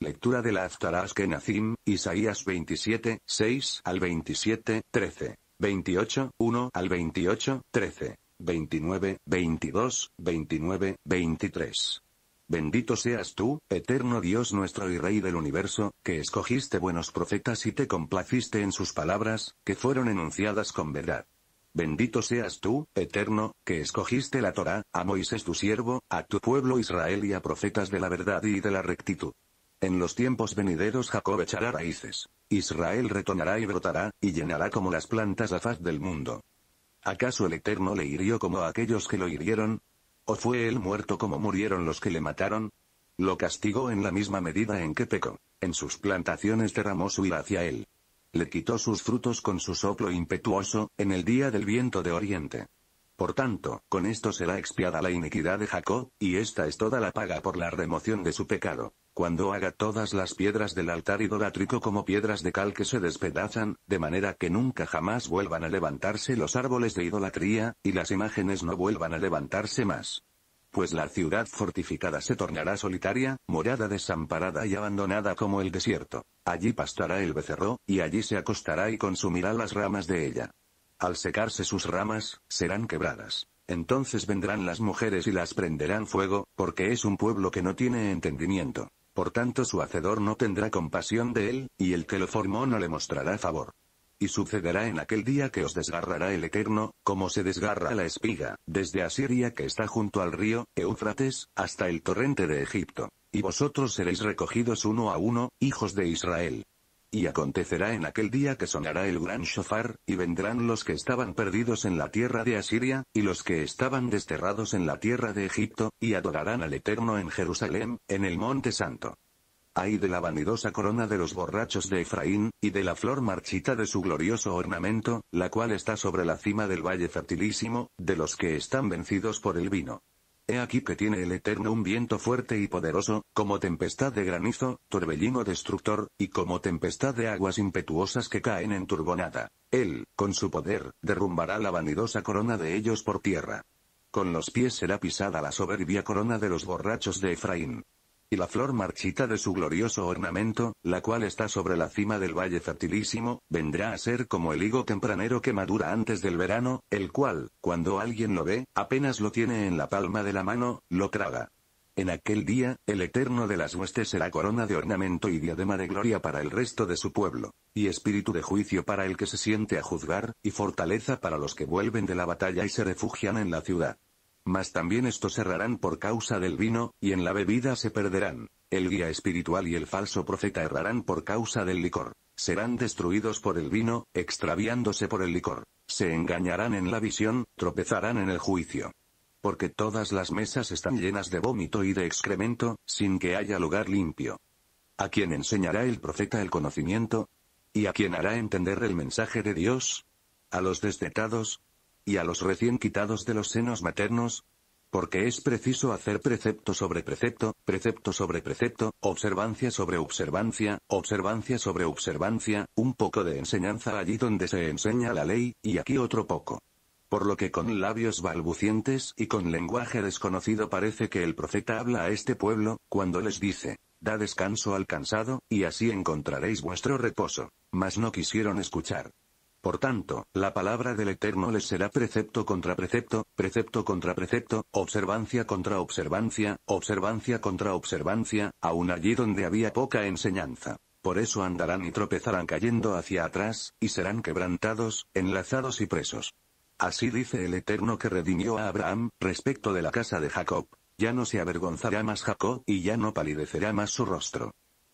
Lectura de la que Kenazim, Isaías 27, 6 al 27, 13. 28, 1 al 28, 13, 29, 22, 29, 23. Bendito seas tú, eterno Dios nuestro y Rey del universo, que escogiste buenos profetas y te complaciste en sus palabras, que fueron enunciadas con verdad. Bendito seas tú, eterno, que escogiste la Torá, a Moisés tu siervo, a tu pueblo Israel y a profetas de la verdad y de la rectitud. En los tiempos venideros Jacob echará raíces. Israel retornará y brotará, y llenará como las plantas la faz del mundo. ¿Acaso el Eterno le hirió como aquellos que lo hirieron? ¿O fue él muerto como murieron los que le mataron? Lo castigó en la misma medida en que pecó. En sus plantaciones derramó su ira hacia él. Le quitó sus frutos con su soplo impetuoso, en el día del viento de oriente. Por tanto, con esto será expiada la iniquidad de Jacob, y esta es toda la paga por la remoción de su pecado. Cuando haga todas las piedras del altar idolátrico como piedras de cal que se despedazan, de manera que nunca jamás vuelvan a levantarse los árboles de idolatría, y las imágenes no vuelvan a levantarse más pues la ciudad fortificada se tornará solitaria, morada desamparada y abandonada como el desierto. Allí pastará el becerro, y allí se acostará y consumirá las ramas de ella. Al secarse sus ramas, serán quebradas. Entonces vendrán las mujeres y las prenderán fuego, porque es un pueblo que no tiene entendimiento. Por tanto su hacedor no tendrá compasión de él, y el que lo formó no le mostrará favor. Y sucederá en aquel día que os desgarrará el Eterno, como se desgarra la espiga, desde Asiria que está junto al río, Eufrates, hasta el torrente de Egipto. Y vosotros seréis recogidos uno a uno, hijos de Israel. Y acontecerá en aquel día que sonará el gran shofar, y vendrán los que estaban perdidos en la tierra de Asiria, y los que estaban desterrados en la tierra de Egipto, y adorarán al Eterno en Jerusalén, en el monte santo. Ay de la vanidosa corona de los borrachos de Efraín, y de la flor marchita de su glorioso ornamento, la cual está sobre la cima del valle fertilísimo, de los que están vencidos por el vino. He aquí que tiene el Eterno un viento fuerte y poderoso, como tempestad de granizo, torbellino destructor, y como tempestad de aguas impetuosas que caen en turbonada. Él, con su poder, derrumbará la vanidosa corona de ellos por tierra. Con los pies será pisada la soberbia corona de los borrachos de Efraín y la flor marchita de su glorioso ornamento, la cual está sobre la cima del valle fertilísimo, vendrá a ser como el higo tempranero que madura antes del verano, el cual, cuando alguien lo ve, apenas lo tiene en la palma de la mano, lo traga. En aquel día, el Eterno de las huestes será corona de ornamento y diadema de gloria para el resto de su pueblo, y espíritu de juicio para el que se siente a juzgar, y fortaleza para los que vuelven de la batalla y se refugian en la ciudad. Mas también estos errarán por causa del vino, y en la bebida se perderán. El guía espiritual y el falso profeta errarán por causa del licor. Serán destruidos por el vino, extraviándose por el licor. Se engañarán en la visión, tropezarán en el juicio. Porque todas las mesas están llenas de vómito y de excremento, sin que haya lugar limpio. ¿A quién enseñará el profeta el conocimiento? ¿Y a quién hará entender el mensaje de Dios? A los destetados, y a los recién quitados de los senos maternos, porque es preciso hacer precepto sobre precepto, precepto sobre precepto, observancia sobre observancia, observancia sobre observancia, un poco de enseñanza allí donde se enseña la ley, y aquí otro poco. Por lo que con labios balbucientes y con lenguaje desconocido parece que el profeta habla a este pueblo, cuando les dice, da descanso al cansado, y así encontraréis vuestro reposo. Mas no quisieron escuchar. Por tanto, la palabra del Eterno les será precepto contra precepto, precepto contra precepto, observancia contra observancia, observancia contra observancia, aun allí donde había poca enseñanza. Por eso andarán y tropezarán cayendo hacia atrás, y serán quebrantados, enlazados y presos. Así dice el Eterno que redimió a Abraham, respecto de la casa de Jacob. Ya no se avergonzará más Jacob, y ya no palidecerá más su rostro.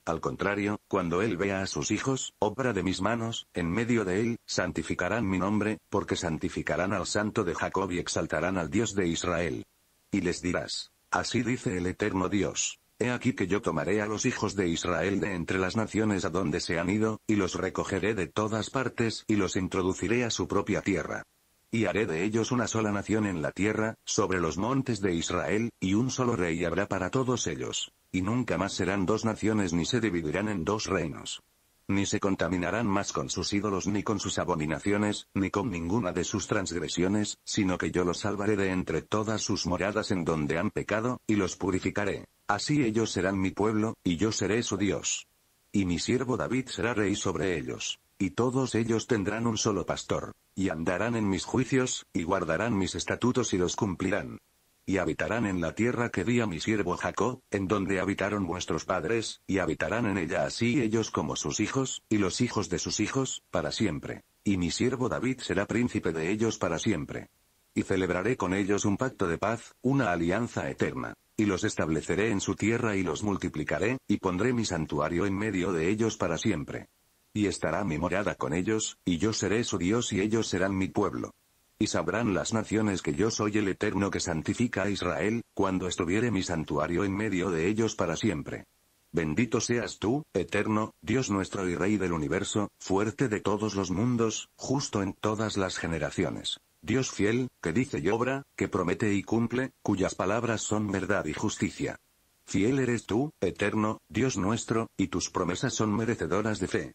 Al contrario, cuando él vea a sus hijos, obra de mis manos, en medio de él, santificarán mi nombre, porque santificarán al santo de Jacob y exaltarán al Dios de Israel. Y les dirás, así dice el eterno Dios. He aquí que yo tomaré a los hijos de Israel de entre las naciones a donde se han ido, y los recogeré de todas partes y los introduciré a su propia tierra. Y haré de ellos una sola nación en la tierra, sobre los montes de Israel, y un solo rey habrá para todos ellos. Y nunca más serán dos naciones ni se dividirán en dos reinos. Ni se contaminarán más con sus ídolos ni con sus abominaciones, ni con ninguna de sus transgresiones, sino que yo los salvaré de entre todas sus moradas en donde han pecado, y los purificaré. Así ellos serán mi pueblo, y yo seré su Dios. Y mi siervo David será rey sobre ellos. Y todos ellos tendrán un solo pastor, y andarán en mis juicios, y guardarán mis estatutos y los cumplirán. Y habitarán en la tierra que di a mi siervo Jacob, en donde habitaron vuestros padres, y habitarán en ella así ellos como sus hijos, y los hijos de sus hijos, para siempre. Y mi siervo David será príncipe de ellos para siempre. Y celebraré con ellos un pacto de paz, una alianza eterna. Y los estableceré en su tierra y los multiplicaré, y pondré mi santuario en medio de ellos para siempre. Y estará mi morada con ellos, y yo seré su Dios y ellos serán mi pueblo. Y sabrán las naciones que yo soy el Eterno que santifica a Israel, cuando estuviere mi santuario en medio de ellos para siempre. Bendito seas tú, Eterno, Dios nuestro y Rey del universo, fuerte de todos los mundos, justo en todas las generaciones. Dios fiel, que dice y obra, que promete y cumple, cuyas palabras son verdad y justicia. Fiel eres tú, Eterno, Dios nuestro, y tus promesas son merecedoras de fe.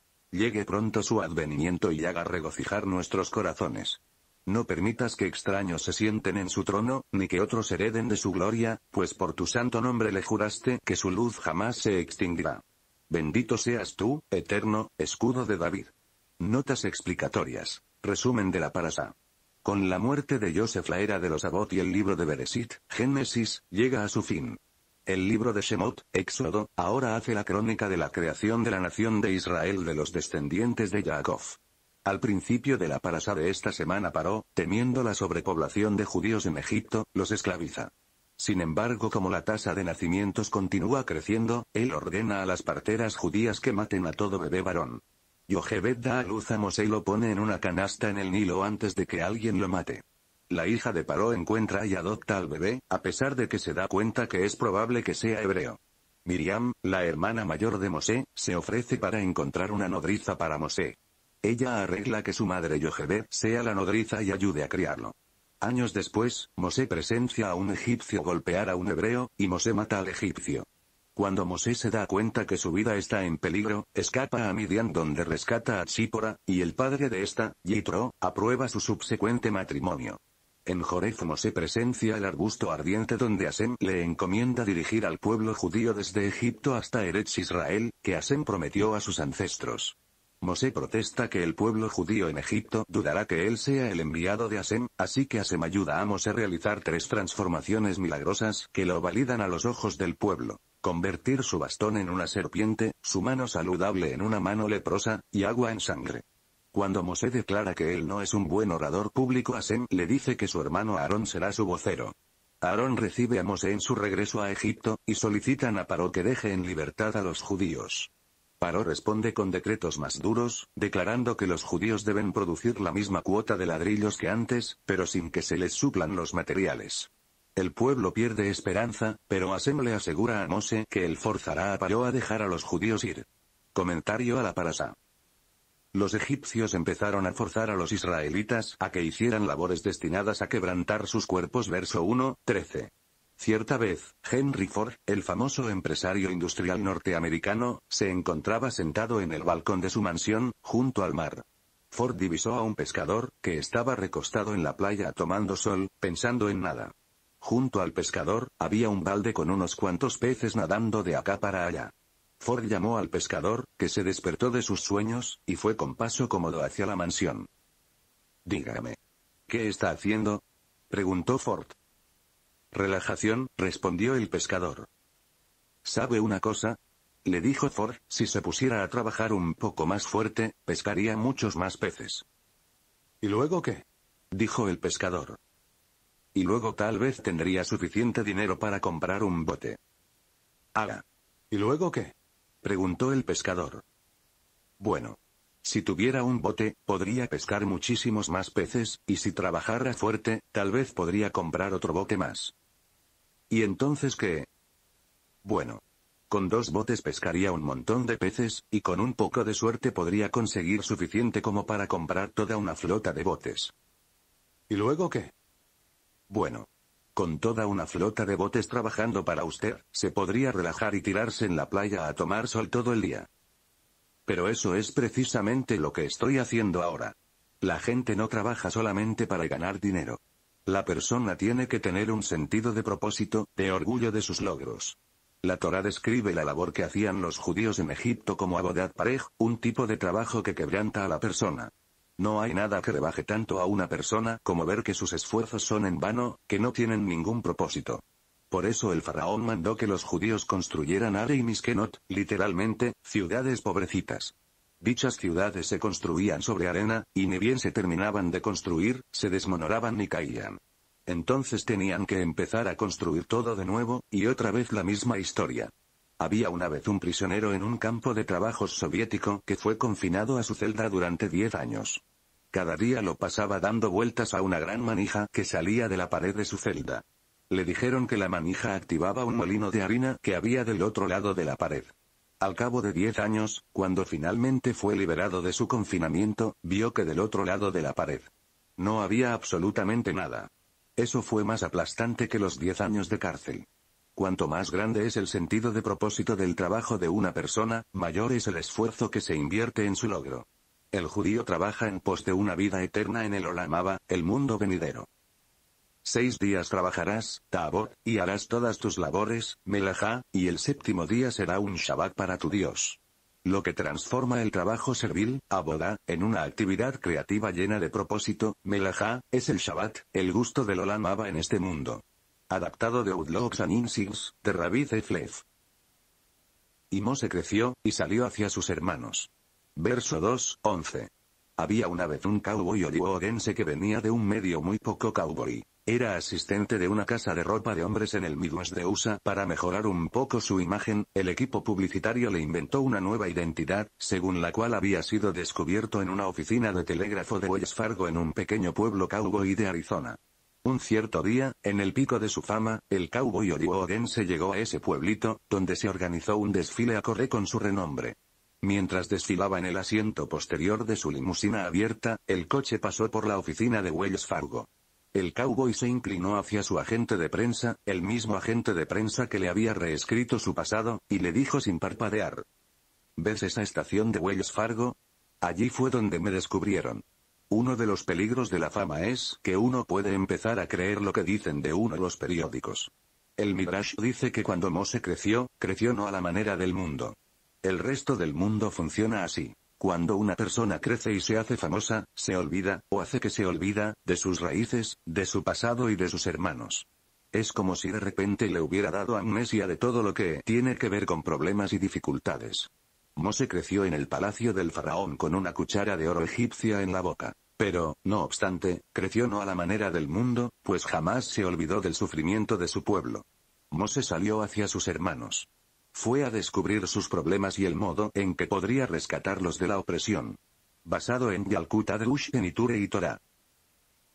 Llegue pronto su advenimiento y haga regocijar nuestros corazones. No permitas que extraños se sienten en su trono, ni que otros hereden de su gloria, pues por tu santo nombre le juraste que su luz jamás se extinguirá. Bendito seas tú, eterno, escudo de David. Notas explicatorias. Resumen de la parasa. Con la muerte de Joseph la era de los Abot y el libro de Beresit, Génesis, llega a su fin. El libro de Shemot, Éxodo, ahora hace la crónica de la creación de la nación de Israel de los descendientes de Jacob. Al principio de la parasa de esta semana paró, temiendo la sobrepoblación de judíos en Egipto, los esclaviza. Sin embargo, como la tasa de nacimientos continúa creciendo, él ordena a las parteras judías que maten a todo bebé varón. Yohebed da a luz a Mosé y lo pone en una canasta en el Nilo antes de que alguien lo mate la hija de Paró encuentra y adopta al bebé, a pesar de que se da cuenta que es probable que sea hebreo. Miriam, la hermana mayor de Mosé, se ofrece para encontrar una nodriza para Mosé. Ella arregla que su madre Yochebed sea la nodriza y ayude a criarlo. Años después, Mosé presencia a un egipcio golpear a un hebreo, y Mosé mata al egipcio. Cuando Mosé se da cuenta que su vida está en peligro, escapa a Midian donde rescata a Tsípora, y el padre de esta, Yitro, aprueba su subsecuente matrimonio. En Jorezmo se presencia el arbusto ardiente donde Asem le encomienda dirigir al pueblo judío desde Egipto hasta Eretz Israel, que Asem prometió a sus ancestros. Mosé protesta que el pueblo judío en Egipto dudará que él sea el enviado de Asem, así que Asem ayuda a Mosé a realizar tres transformaciones milagrosas que lo validan a los ojos del pueblo. Convertir su bastón en una serpiente, su mano saludable en una mano leprosa, y agua en sangre. Cuando Mosé declara que él no es un buen orador público Asem le dice que su hermano Aarón será su vocero. Aarón recibe a Mosé en su regreso a Egipto, y solicitan a Paró que deje en libertad a los judíos. Paró responde con decretos más duros, declarando que los judíos deben producir la misma cuota de ladrillos que antes, pero sin que se les suplan los materiales. El pueblo pierde esperanza, pero Asem le asegura a Mosé que él forzará a Paró a dejar a los judíos ir. Comentario a la parasa. Los egipcios empezaron a forzar a los israelitas a que hicieran labores destinadas a quebrantar sus cuerpos. Verso 1, 13. Cierta vez, Henry Ford, el famoso empresario industrial norteamericano, se encontraba sentado en el balcón de su mansión, junto al mar. Ford divisó a un pescador, que estaba recostado en la playa tomando sol, pensando en nada. Junto al pescador, había un balde con unos cuantos peces nadando de acá para allá. Ford llamó al pescador, que se despertó de sus sueños, y fue con paso cómodo hacia la mansión. Dígame. ¿Qué está haciendo? preguntó Ford. Relajación, respondió el pescador. ¿Sabe una cosa? Le dijo Ford, si se pusiera a trabajar un poco más fuerte, pescaría muchos más peces. ¿Y luego qué? dijo el pescador. Y luego tal vez tendría suficiente dinero para comprar un bote. Haga. ¿Y luego qué? Preguntó el pescador. Bueno. Si tuviera un bote, podría pescar muchísimos más peces, y si trabajara fuerte, tal vez podría comprar otro bote más. ¿Y entonces qué? Bueno. Con dos botes pescaría un montón de peces, y con un poco de suerte podría conseguir suficiente como para comprar toda una flota de botes. ¿Y luego qué? Bueno. Con toda una flota de botes trabajando para usted, se podría relajar y tirarse en la playa a tomar sol todo el día. Pero eso es precisamente lo que estoy haciendo ahora. La gente no trabaja solamente para ganar dinero. La persona tiene que tener un sentido de propósito, de orgullo de sus logros. La Torá describe la labor que hacían los judíos en Egipto como abodat parej, un tipo de trabajo que quebranta a la persona. No hay nada que rebaje tanto a una persona como ver que sus esfuerzos son en vano, que no tienen ningún propósito. Por eso el faraón mandó que los judíos construyeran Are y Miskenot, literalmente, ciudades pobrecitas. Dichas ciudades se construían sobre arena, y ni bien se terminaban de construir, se desmonoraban y caían. Entonces tenían que empezar a construir todo de nuevo, y otra vez la misma historia. Había una vez un prisionero en un campo de trabajos soviético que fue confinado a su celda durante 10 años. Cada día lo pasaba dando vueltas a una gran manija que salía de la pared de su celda. Le dijeron que la manija activaba un molino de harina que había del otro lado de la pared. Al cabo de diez años, cuando finalmente fue liberado de su confinamiento, vio que del otro lado de la pared no había absolutamente nada. Eso fue más aplastante que los diez años de cárcel. Cuanto más grande es el sentido de propósito del trabajo de una persona, mayor es el esfuerzo que se invierte en su logro. El judío trabaja en pos de una vida eterna en el Olamaba, el mundo venidero. Seis días trabajarás, Tabot, y harás todas tus labores, Melajá, y el séptimo día será un Shabbat para tu Dios. Lo que transforma el trabajo servil, Abodá, en una actividad creativa llena de propósito, Melajá, es el Shabbat, el gusto del Olamaba en este mundo. Adaptado de Outlooks and Insights, de Ravid Eflef. Y se creció, y salió hacia sus hermanos. Verso 2, 11. Había una vez un cowboy orense que venía de un medio muy poco cowboy. Era asistente de una casa de ropa de hombres en el Midwest de USA. Para mejorar un poco su imagen, el equipo publicitario le inventó una nueva identidad, según la cual había sido descubierto en una oficina de telégrafo de Wells Fargo en un pequeño pueblo cowboy de Arizona. Un cierto día, en el pico de su fama, el cowboy orense llegó a ese pueblito, donde se organizó un desfile a correr con su renombre. Mientras desfilaba en el asiento posterior de su limusina abierta, el coche pasó por la oficina de Wells Fargo. El cowboy se inclinó hacia su agente de prensa, el mismo agente de prensa que le había reescrito su pasado, y le dijo sin parpadear. ¿Ves esa estación de Wells Fargo? Allí fue donde me descubrieron. Uno de los peligros de la fama es que uno puede empezar a creer lo que dicen de uno los periódicos. El Midrash dice que cuando Mose creció, creció no a la manera del mundo. El resto del mundo funciona así. Cuando una persona crece y se hace famosa, se olvida, o hace que se olvida, de sus raíces, de su pasado y de sus hermanos. Es como si de repente le hubiera dado amnesia de todo lo que tiene que ver con problemas y dificultades. Mose creció en el palacio del faraón con una cuchara de oro egipcia en la boca. Pero, no obstante, creció no a la manera del mundo, pues jamás se olvidó del sufrimiento de su pueblo. Mose salió hacia sus hermanos. Fue a descubrir sus problemas y el modo en que podría rescatarlos de la opresión. Basado en Yalkut Adelush, en y Torah.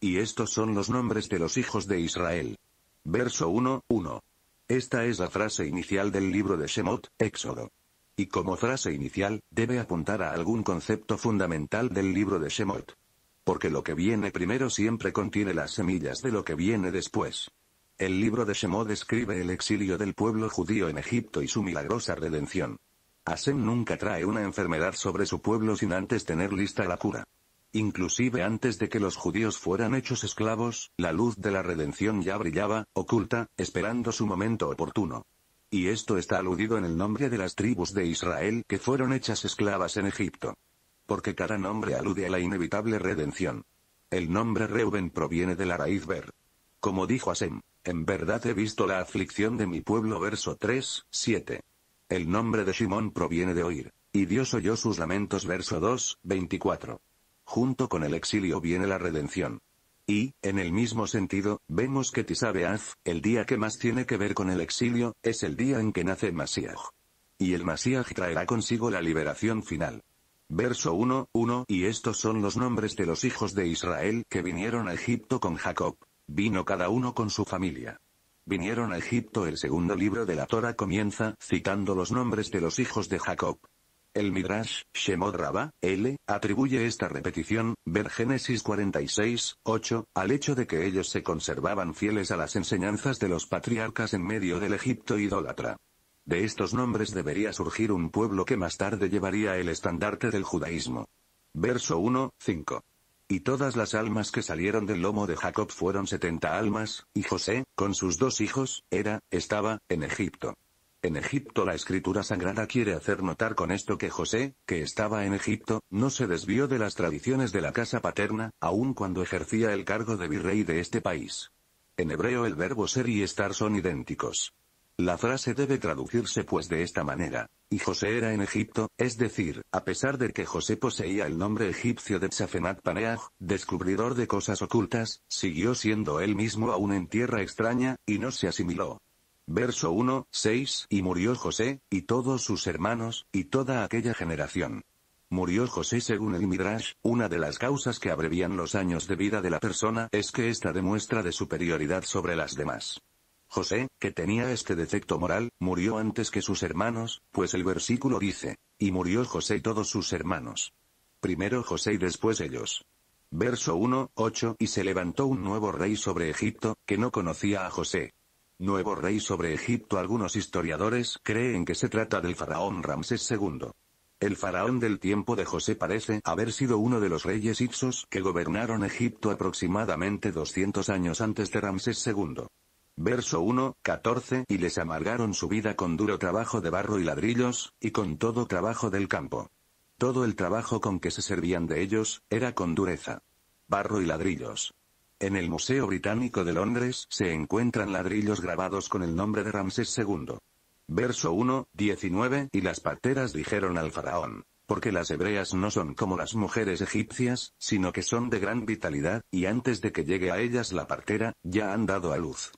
Y estos son los nombres de los hijos de Israel. Verso 1, 1. Esta es la frase inicial del libro de Shemot, Éxodo. Y como frase inicial, debe apuntar a algún concepto fundamental del libro de Shemot. Porque lo que viene primero siempre contiene las semillas de lo que viene después. El libro de Shemó describe el exilio del pueblo judío en Egipto y su milagrosa redención. Asem nunca trae una enfermedad sobre su pueblo sin antes tener lista la cura. Inclusive antes de que los judíos fueran hechos esclavos, la luz de la redención ya brillaba, oculta, esperando su momento oportuno. Y esto está aludido en el nombre de las tribus de Israel que fueron hechas esclavas en Egipto. Porque cada nombre alude a la inevitable redención. El nombre Reuben proviene de la raíz ver. Como dijo Asem. En verdad he visto la aflicción de mi pueblo. Verso 3, 7. El nombre de Simón proviene de oír, y Dios oyó sus lamentos. Verso 2, 24. Junto con el exilio viene la redención. Y, en el mismo sentido, vemos que Tisabeaz, el día que más tiene que ver con el exilio, es el día en que nace Masíaj. Y el Masíaj traerá consigo la liberación final. Verso 1, 1 Y estos son los nombres de los hijos de Israel que vinieron a Egipto con Jacob. Vino cada uno con su familia. Vinieron a Egipto. El segundo libro de la Torah comienza citando los nombres de los hijos de Jacob. El Midrash, Shemot Rabba, L, atribuye esta repetición, ver Génesis 46, 8, al hecho de que ellos se conservaban fieles a las enseñanzas de los patriarcas en medio del Egipto idólatra. De estos nombres debería surgir un pueblo que más tarde llevaría el estandarte del judaísmo. Verso 1, 5. Y todas las almas que salieron del lomo de Jacob fueron setenta almas, y José, con sus dos hijos, era, estaba, en Egipto. En Egipto la escritura sagrada quiere hacer notar con esto que José, que estaba en Egipto, no se desvió de las tradiciones de la casa paterna, aun cuando ejercía el cargo de virrey de este país. En hebreo el verbo ser y estar son idénticos. La frase debe traducirse pues de esta manera. Y José era en Egipto, es decir, a pesar de que José poseía el nombre egipcio de Tzafenat Paneaj, descubridor de cosas ocultas, siguió siendo él mismo aún en tierra extraña, y no se asimiló. Verso 1, 6, y murió José, y todos sus hermanos, y toda aquella generación. Murió José según el Midrash, una de las causas que abrevían los años de vida de la persona es que esta demuestra de superioridad sobre las demás. José, que tenía este defecto moral, murió antes que sus hermanos, pues el versículo dice, y murió José y todos sus hermanos. Primero José y después ellos. Verso 1, 8 Y se levantó un nuevo rey sobre Egipto, que no conocía a José. Nuevo rey sobre Egipto Algunos historiadores creen que se trata del faraón Ramsés II. El faraón del tiempo de José parece haber sido uno de los reyes Ipsos que gobernaron Egipto aproximadamente 200 años antes de Ramsés II. Verso 1, 14, y les amargaron su vida con duro trabajo de barro y ladrillos, y con todo trabajo del campo. Todo el trabajo con que se servían de ellos, era con dureza. Barro y ladrillos. En el Museo Británico de Londres se encuentran ladrillos grabados con el nombre de Ramsés II. Verso 1, 19, y las parteras dijeron al faraón, porque las hebreas no son como las mujeres egipcias, sino que son de gran vitalidad, y antes de que llegue a ellas la partera, ya han dado a luz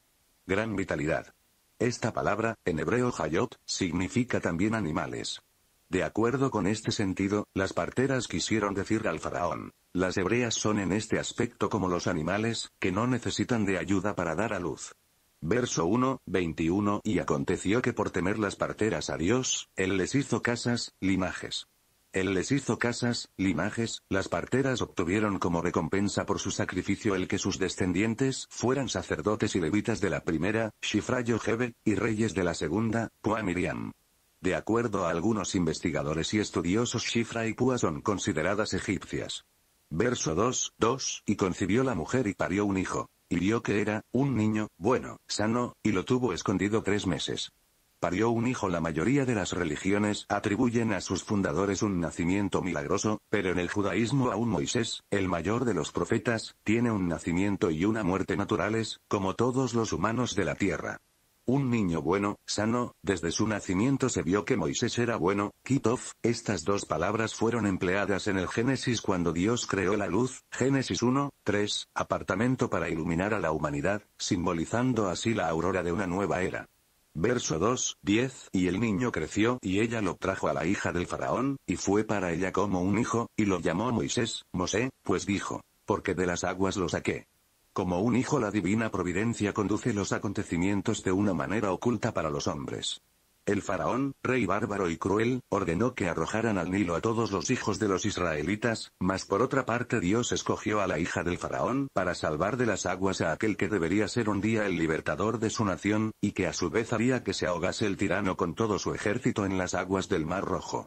gran vitalidad. Esta palabra, en hebreo hayot, significa también animales. De acuerdo con este sentido, las parteras quisieron decir al faraón, las hebreas son en este aspecto como los animales, que no necesitan de ayuda para dar a luz. Verso 1, 21 Y aconteció que por temer las parteras a Dios, Él les hizo casas, limajes. Él les hizo casas, limajes, las parteras obtuvieron como recompensa por su sacrificio el que sus descendientes fueran sacerdotes y levitas de la primera, Shifra Jebe, y reyes de la segunda, Pua Miriam. De acuerdo a algunos investigadores y estudiosos Shifra y Pua son consideradas egipcias. Verso 2, 2, y concibió la mujer y parió un hijo. Y vio que era, un niño, bueno, sano, y lo tuvo escondido tres meses parió un hijo. La mayoría de las religiones atribuyen a sus fundadores un nacimiento milagroso, pero en el judaísmo aún Moisés, el mayor de los profetas, tiene un nacimiento y una muerte naturales, como todos los humanos de la tierra. Un niño bueno, sano, desde su nacimiento se vio que Moisés era bueno, Kitov, estas dos palabras fueron empleadas en el Génesis cuando Dios creó la luz, Génesis 1, 3, apartamento para iluminar a la humanidad, simbolizando así la aurora de una nueva era. Verso 2, 10, y el niño creció y ella lo trajo a la hija del faraón, y fue para ella como un hijo, y lo llamó Moisés, Mosé, pues dijo, porque de las aguas lo saqué. Como un hijo la divina providencia conduce los acontecimientos de una manera oculta para los hombres. El faraón, rey bárbaro y cruel, ordenó que arrojaran al Nilo a todos los hijos de los israelitas, mas por otra parte Dios escogió a la hija del faraón para salvar de las aguas a aquel que debería ser un día el libertador de su nación, y que a su vez haría que se ahogase el tirano con todo su ejército en las aguas del Mar Rojo.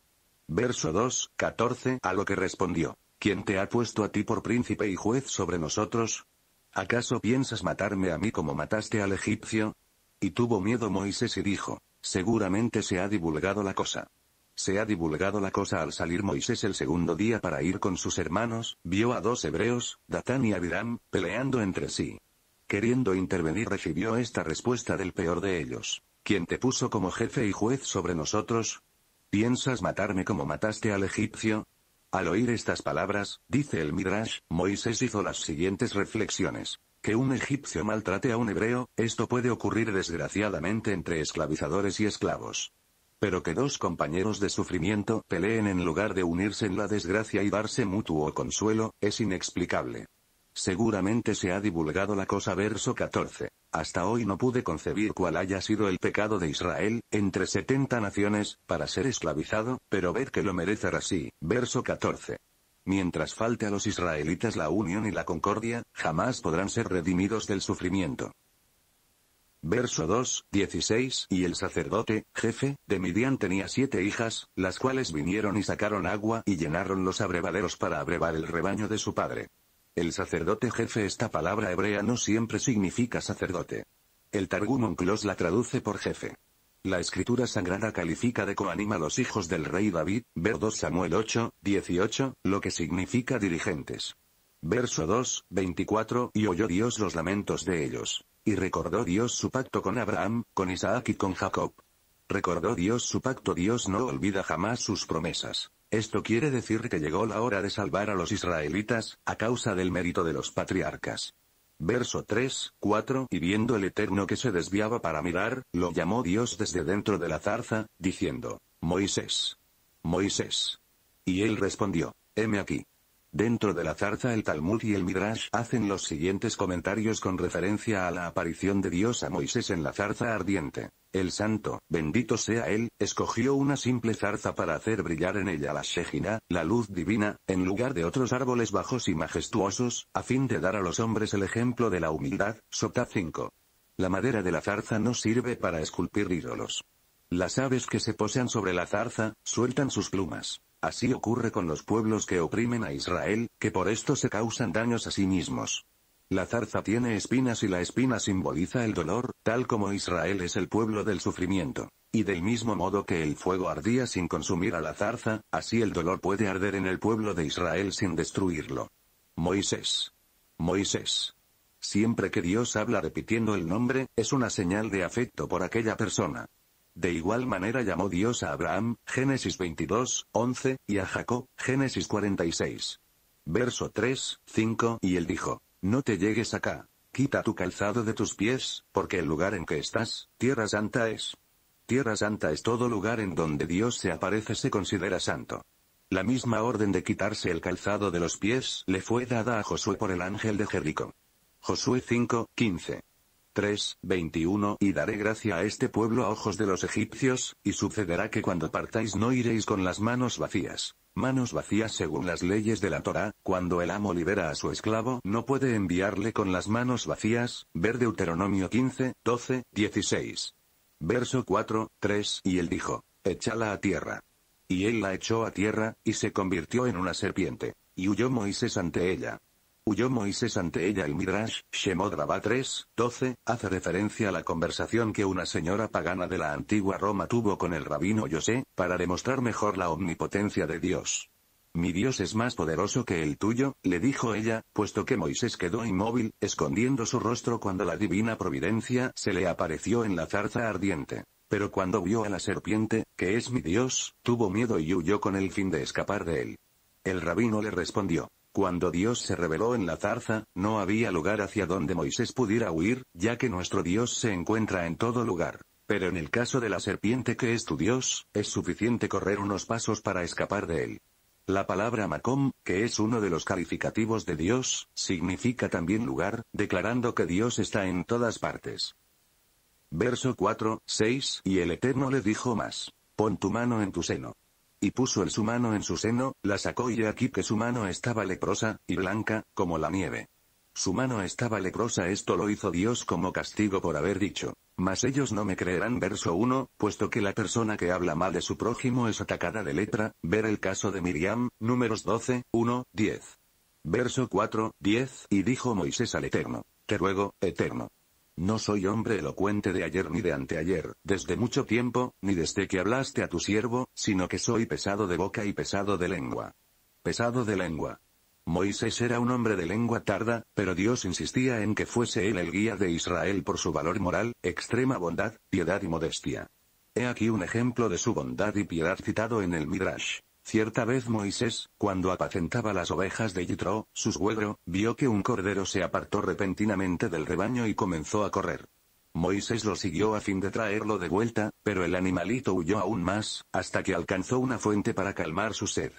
Verso 2, 14, a lo que respondió, ¿quién te ha puesto a ti por príncipe y juez sobre nosotros? ¿Acaso piensas matarme a mí como mataste al egipcio? Y tuvo miedo Moisés y dijo, Seguramente se ha divulgado la cosa. Se ha divulgado la cosa al salir Moisés el segundo día para ir con sus hermanos, vio a dos hebreos, Datán y Abiram, peleando entre sí. Queriendo intervenir recibió esta respuesta del peor de ellos. ¿Quién te puso como jefe y juez sobre nosotros? ¿Piensas matarme como mataste al egipcio? Al oír estas palabras, dice el Midrash, Moisés hizo las siguientes reflexiones. Que un egipcio maltrate a un hebreo, esto puede ocurrir desgraciadamente entre esclavizadores y esclavos. Pero que dos compañeros de sufrimiento peleen en lugar de unirse en la desgracia y darse mutuo consuelo, es inexplicable. Seguramente se ha divulgado la cosa verso 14. Hasta hoy no pude concebir cuál haya sido el pecado de Israel, entre 70 naciones, para ser esclavizado, pero ved que lo merece así. Verso 14. Mientras falte a los israelitas la unión y la concordia, jamás podrán ser redimidos del sufrimiento. Verso 2, 16 Y el sacerdote, jefe, de Midian tenía siete hijas, las cuales vinieron y sacaron agua y llenaron los abrevaderos para abrevar el rebaño de su padre. El sacerdote jefe Esta palabra hebrea no siempre significa sacerdote. El Targum Klos la traduce por jefe. La escritura sagrada califica de coanima a los hijos del rey David, ver 2 Samuel 8, 18, lo que significa dirigentes. Verso 2, 24, y oyó Dios los lamentos de ellos. Y recordó Dios su pacto con Abraham, con Isaac y con Jacob. Recordó Dios su pacto, Dios no olvida jamás sus promesas. Esto quiere decir que llegó la hora de salvar a los israelitas, a causa del mérito de los patriarcas. Verso 3, 4, y viendo el Eterno que se desviaba para mirar, lo llamó Dios desde dentro de la zarza, diciendo, Moisés. Moisés. Y él respondió, heme aquí. Dentro de la zarza el Talmud y el Midrash hacen los siguientes comentarios con referencia a la aparición de Dios a Moisés en la zarza ardiente. El santo, bendito sea él, escogió una simple zarza para hacer brillar en ella la Shejina, la luz divina, en lugar de otros árboles bajos y majestuosos, a fin de dar a los hombres el ejemplo de la humildad. Sota 5. La madera de la zarza no sirve para esculpir ídolos. Las aves que se posan sobre la zarza, sueltan sus plumas. Así ocurre con los pueblos que oprimen a Israel, que por esto se causan daños a sí mismos. La zarza tiene espinas y la espina simboliza el dolor, tal como Israel es el pueblo del sufrimiento. Y del mismo modo que el fuego ardía sin consumir a la zarza, así el dolor puede arder en el pueblo de Israel sin destruirlo. Moisés. Moisés. Siempre que Dios habla repitiendo el nombre, es una señal de afecto por aquella persona. De igual manera llamó Dios a Abraham, Génesis 22, 11, y a Jacob, Génesis 46. Verso 3, 5, y él dijo, No te llegues acá. Quita tu calzado de tus pies, porque el lugar en que estás, tierra santa es. Tierra santa es todo lugar en donde Dios se aparece se considera santo. La misma orden de quitarse el calzado de los pies le fue dada a Josué por el ángel de Jericó. Josué 5, 15. 3, 21 Y daré gracia a este pueblo a ojos de los egipcios, y sucederá que cuando partáis no iréis con las manos vacías. Manos vacías según las leyes de la Torah, cuando el amo libera a su esclavo no puede enviarle con las manos vacías, ver Deuteronomio 15, 12, 16. Verso 4, 3 Y él dijo, échala a tierra. Y él la echó a tierra, y se convirtió en una serpiente. Y huyó Moisés ante ella. Huyó Moisés ante ella. El Midrash, Shemot Rabá 3, 12, hace referencia a la conversación que una señora pagana de la antigua Roma tuvo con el rabino José, para demostrar mejor la omnipotencia de Dios. Mi Dios es más poderoso que el tuyo, le dijo ella, puesto que Moisés quedó inmóvil, escondiendo su rostro cuando la divina providencia se le apareció en la zarza ardiente. Pero cuando vio a la serpiente, que es mi Dios, tuvo miedo y huyó con el fin de escapar de él. El rabino le respondió, cuando Dios se reveló en la zarza, no había lugar hacia donde Moisés pudiera huir, ya que nuestro Dios se encuentra en todo lugar. Pero en el caso de la serpiente que es tu Dios, es suficiente correr unos pasos para escapar de él. La palabra Macom, que es uno de los calificativos de Dios, significa también lugar, declarando que Dios está en todas partes. Verso 4, 6, y el Eterno le dijo más, pon tu mano en tu seno. Y puso el su mano en su seno, la sacó y aquí que su mano estaba leprosa, y blanca, como la nieve. Su mano estaba leprosa esto lo hizo Dios como castigo por haber dicho. Mas ellos no me creerán verso 1, puesto que la persona que habla mal de su prójimo es atacada de letra, ver el caso de Miriam, números 12, 1, 10. Verso 4, 10, y dijo Moisés al Eterno, te ruego, Eterno, no soy hombre elocuente de ayer ni de anteayer, desde mucho tiempo, ni desde que hablaste a tu siervo, sino que soy pesado de boca y pesado de lengua. Pesado de lengua. Moisés era un hombre de lengua tarda, pero Dios insistía en que fuese él el guía de Israel por su valor moral, extrema bondad, piedad y modestia. He aquí un ejemplo de su bondad y piedad citado en el Midrash. Cierta vez Moisés, cuando apacentaba las ovejas de Yitro, suegro, vio que un cordero se apartó repentinamente del rebaño y comenzó a correr. Moisés lo siguió a fin de traerlo de vuelta, pero el animalito huyó aún más, hasta que alcanzó una fuente para calmar su sed.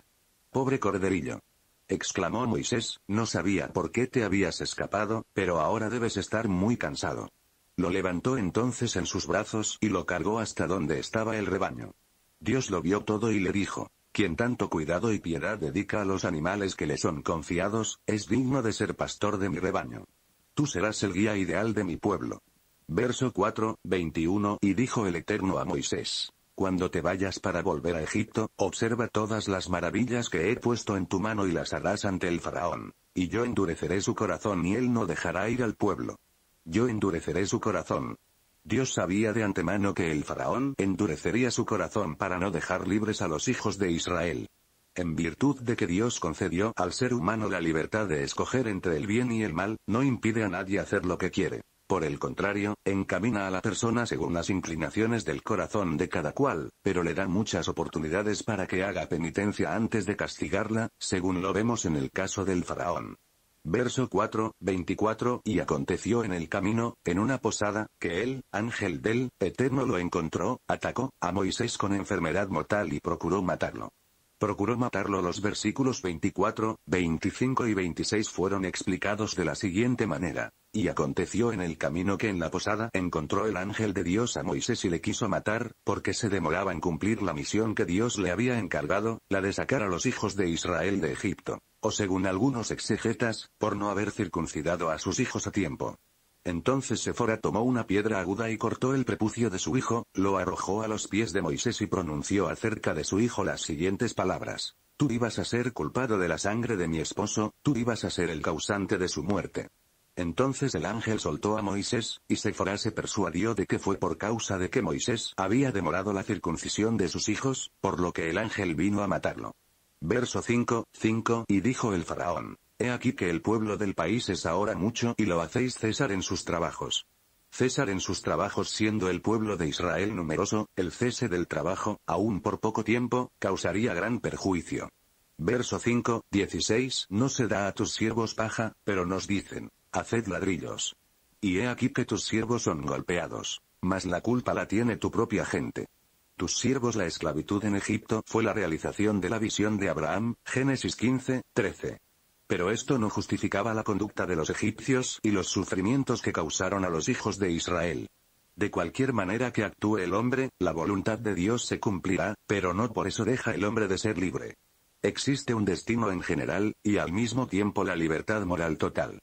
Pobre corderillo. exclamó Moisés, no sabía por qué te habías escapado, pero ahora debes estar muy cansado. Lo levantó entonces en sus brazos y lo cargó hasta donde estaba el rebaño. Dios lo vio todo y le dijo, quien tanto cuidado y piedad dedica a los animales que le son confiados, es digno de ser pastor de mi rebaño. Tú serás el guía ideal de mi pueblo. Verso 4, 21 Y dijo el Eterno a Moisés. Cuando te vayas para volver a Egipto, observa todas las maravillas que he puesto en tu mano y las harás ante el faraón. Y yo endureceré su corazón y él no dejará ir al pueblo. Yo endureceré su corazón, Dios sabía de antemano que el faraón endurecería su corazón para no dejar libres a los hijos de Israel. En virtud de que Dios concedió al ser humano la libertad de escoger entre el bien y el mal, no impide a nadie hacer lo que quiere. Por el contrario, encamina a la persona según las inclinaciones del corazón de cada cual, pero le da muchas oportunidades para que haga penitencia antes de castigarla, según lo vemos en el caso del faraón. Verso 4, 24, y aconteció en el camino, en una posada, que él, ángel del Eterno lo encontró, atacó a Moisés con enfermedad mortal y procuró matarlo. Procuró matarlo. Los versículos 24, 25 y 26 fueron explicados de la siguiente manera. Y aconteció en el camino que en la posada encontró el ángel de Dios a Moisés y le quiso matar, porque se demoraba en cumplir la misión que Dios le había encargado, la de sacar a los hijos de Israel de Egipto o según algunos exegetas, por no haber circuncidado a sus hijos a tiempo. Entonces Sefora tomó una piedra aguda y cortó el prepucio de su hijo, lo arrojó a los pies de Moisés y pronunció acerca de su hijo las siguientes palabras. Tú ibas a ser culpado de la sangre de mi esposo, tú ibas a ser el causante de su muerte. Entonces el ángel soltó a Moisés, y Sefora se persuadió de que fue por causa de que Moisés había demorado la circuncisión de sus hijos, por lo que el ángel vino a matarlo. Verso 5, 5, y dijo el faraón, He aquí que el pueblo del país es ahora mucho y lo hacéis César en sus trabajos. César en sus trabajos siendo el pueblo de Israel numeroso, el cese del trabajo, aún por poco tiempo, causaría gran perjuicio. Verso 5, 16, No se da a tus siervos paja, pero nos dicen, haced ladrillos. Y he aquí que tus siervos son golpeados, mas la culpa la tiene tu propia gente tus siervos la esclavitud en Egipto fue la realización de la visión de Abraham, Génesis 15, 13. Pero esto no justificaba la conducta de los egipcios y los sufrimientos que causaron a los hijos de Israel. De cualquier manera que actúe el hombre, la voluntad de Dios se cumplirá, pero no por eso deja el hombre de ser libre. Existe un destino en general, y al mismo tiempo la libertad moral total.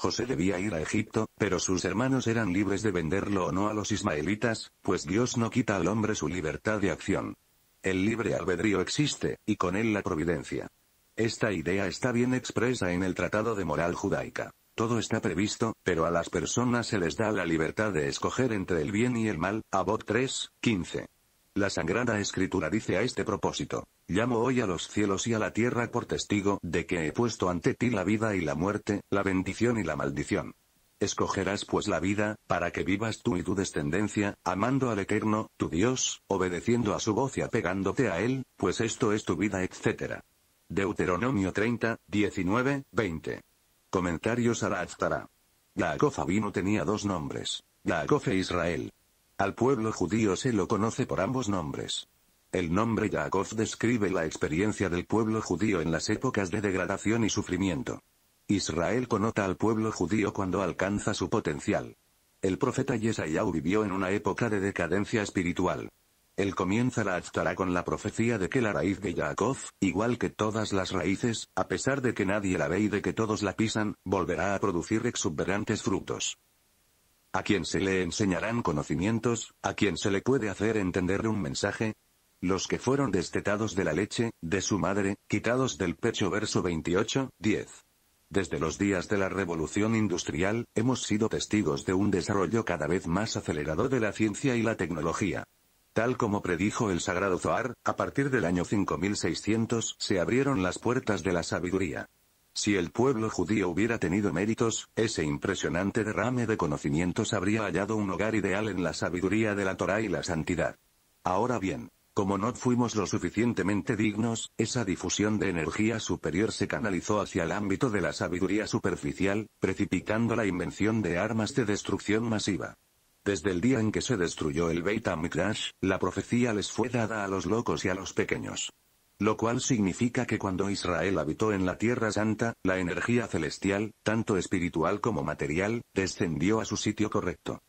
José debía ir a Egipto, pero sus hermanos eran libres de venderlo o no a los ismaelitas, pues Dios no quita al hombre su libertad de acción. El libre albedrío existe, y con él la providencia. Esta idea está bien expresa en el Tratado de Moral Judaica. Todo está previsto, pero a las personas se les da la libertad de escoger entre el bien y el mal, Abot 3, 15. La sangrada Escritura dice a este propósito. Llamo hoy a los cielos y a la tierra por testigo de que he puesto ante ti la vida y la muerte, la bendición y la maldición. Escogerás pues la vida, para que vivas tú y tu descendencia, amando al Eterno, tu Dios, obedeciendo a su voz y apegándote a Él, pues esto es tu vida, etc. Deuteronomio 30, 19, 20. Comentarios a la Aftara. tenía dos nombres, Yaakov e Israel. Al pueblo judío se lo conoce por ambos nombres. El nombre Yaakov describe la experiencia del pueblo judío en las épocas de degradación y sufrimiento. Israel conota al pueblo judío cuando alcanza su potencial. El profeta Yesayau vivió en una época de decadencia espiritual. Él comienza la actará con la profecía de que la raíz de Yaakov, igual que todas las raíces, a pesar de que nadie la ve y de que todos la pisan, volverá a producir exuberantes frutos. A quien se le enseñarán conocimientos, a quien se le puede hacer entender un mensaje, los que fueron destetados de la leche, de su madre, quitados del pecho verso 28, 10. Desde los días de la revolución industrial, hemos sido testigos de un desarrollo cada vez más acelerado de la ciencia y la tecnología. Tal como predijo el sagrado Zoar, a partir del año 5600 se abrieron las puertas de la sabiduría. Si el pueblo judío hubiera tenido méritos, ese impresionante derrame de conocimientos habría hallado un hogar ideal en la sabiduría de la Torá y la santidad. Ahora bien, como no fuimos lo suficientemente dignos, esa difusión de energía superior se canalizó hacia el ámbito de la sabiduría superficial, precipitando la invención de armas de destrucción masiva. Desde el día en que se destruyó el Beit Midrash, la profecía les fue dada a los locos y a los pequeños. Lo cual significa que cuando Israel habitó en la Tierra Santa, la energía celestial, tanto espiritual como material, descendió a su sitio correcto.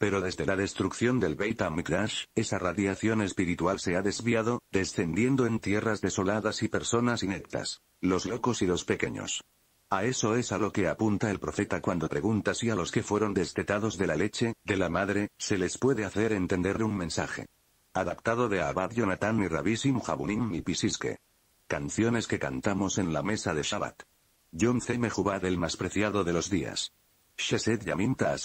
Pero desde la destrucción del Beit Amikdash, esa radiación espiritual se ha desviado, descendiendo en tierras desoladas y personas ineptas. Los locos y los pequeños. A eso es a lo que apunta el profeta cuando pregunta si a los que fueron destetados de la leche, de la madre, se les puede hacer entender un mensaje. Adaptado de Abad Jonathan y Rabishim Jabunim y Pisiske. Canciones que cantamos en la mesa de Shabbat. John C. el más preciado de los días. Shesed Yaminta y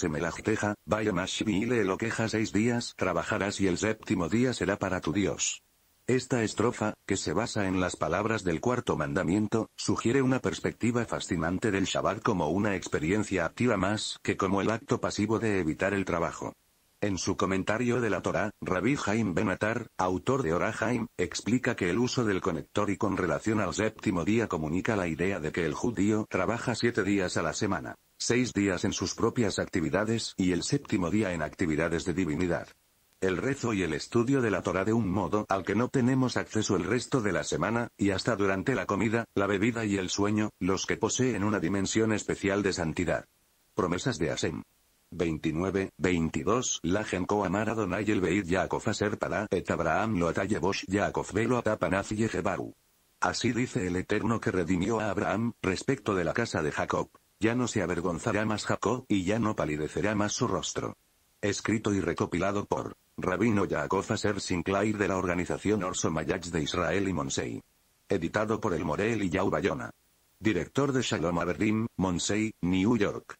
seis días trabajarás y el séptimo día será para tu Dios. Esta estrofa, que se basa en las palabras del cuarto mandamiento, sugiere una perspectiva fascinante del Shabbat como una experiencia activa más que como el acto pasivo de evitar el trabajo. En su comentario de la Torah, Rabbi Haim Benatar, autor de Ora explica que el uso del conector y con relación al séptimo día comunica la idea de que el judío trabaja siete días a la semana. Seis días en sus propias actividades y el séptimo día en actividades de divinidad. El rezo y el estudio de la Torah de un modo al que no tenemos acceso el resto de la semana, y hasta durante la comida, la bebida y el sueño, los que poseen una dimensión especial de santidad. Promesas de Asem. 29, 22, el para et Abraham lo velo atapanaz Así dice el Eterno que redimió a Abraham, respecto de la casa de Jacob. Ya no se avergonzará más Jacob y ya no palidecerá más su rostro. Escrito y recopilado por Rabino Yaakov Aser Sinclair de la organización Orso Mayach de Israel y Monsei. Editado por el Morel y Yau Bayona. Director de Shalom Aberdim, Monsei, New York.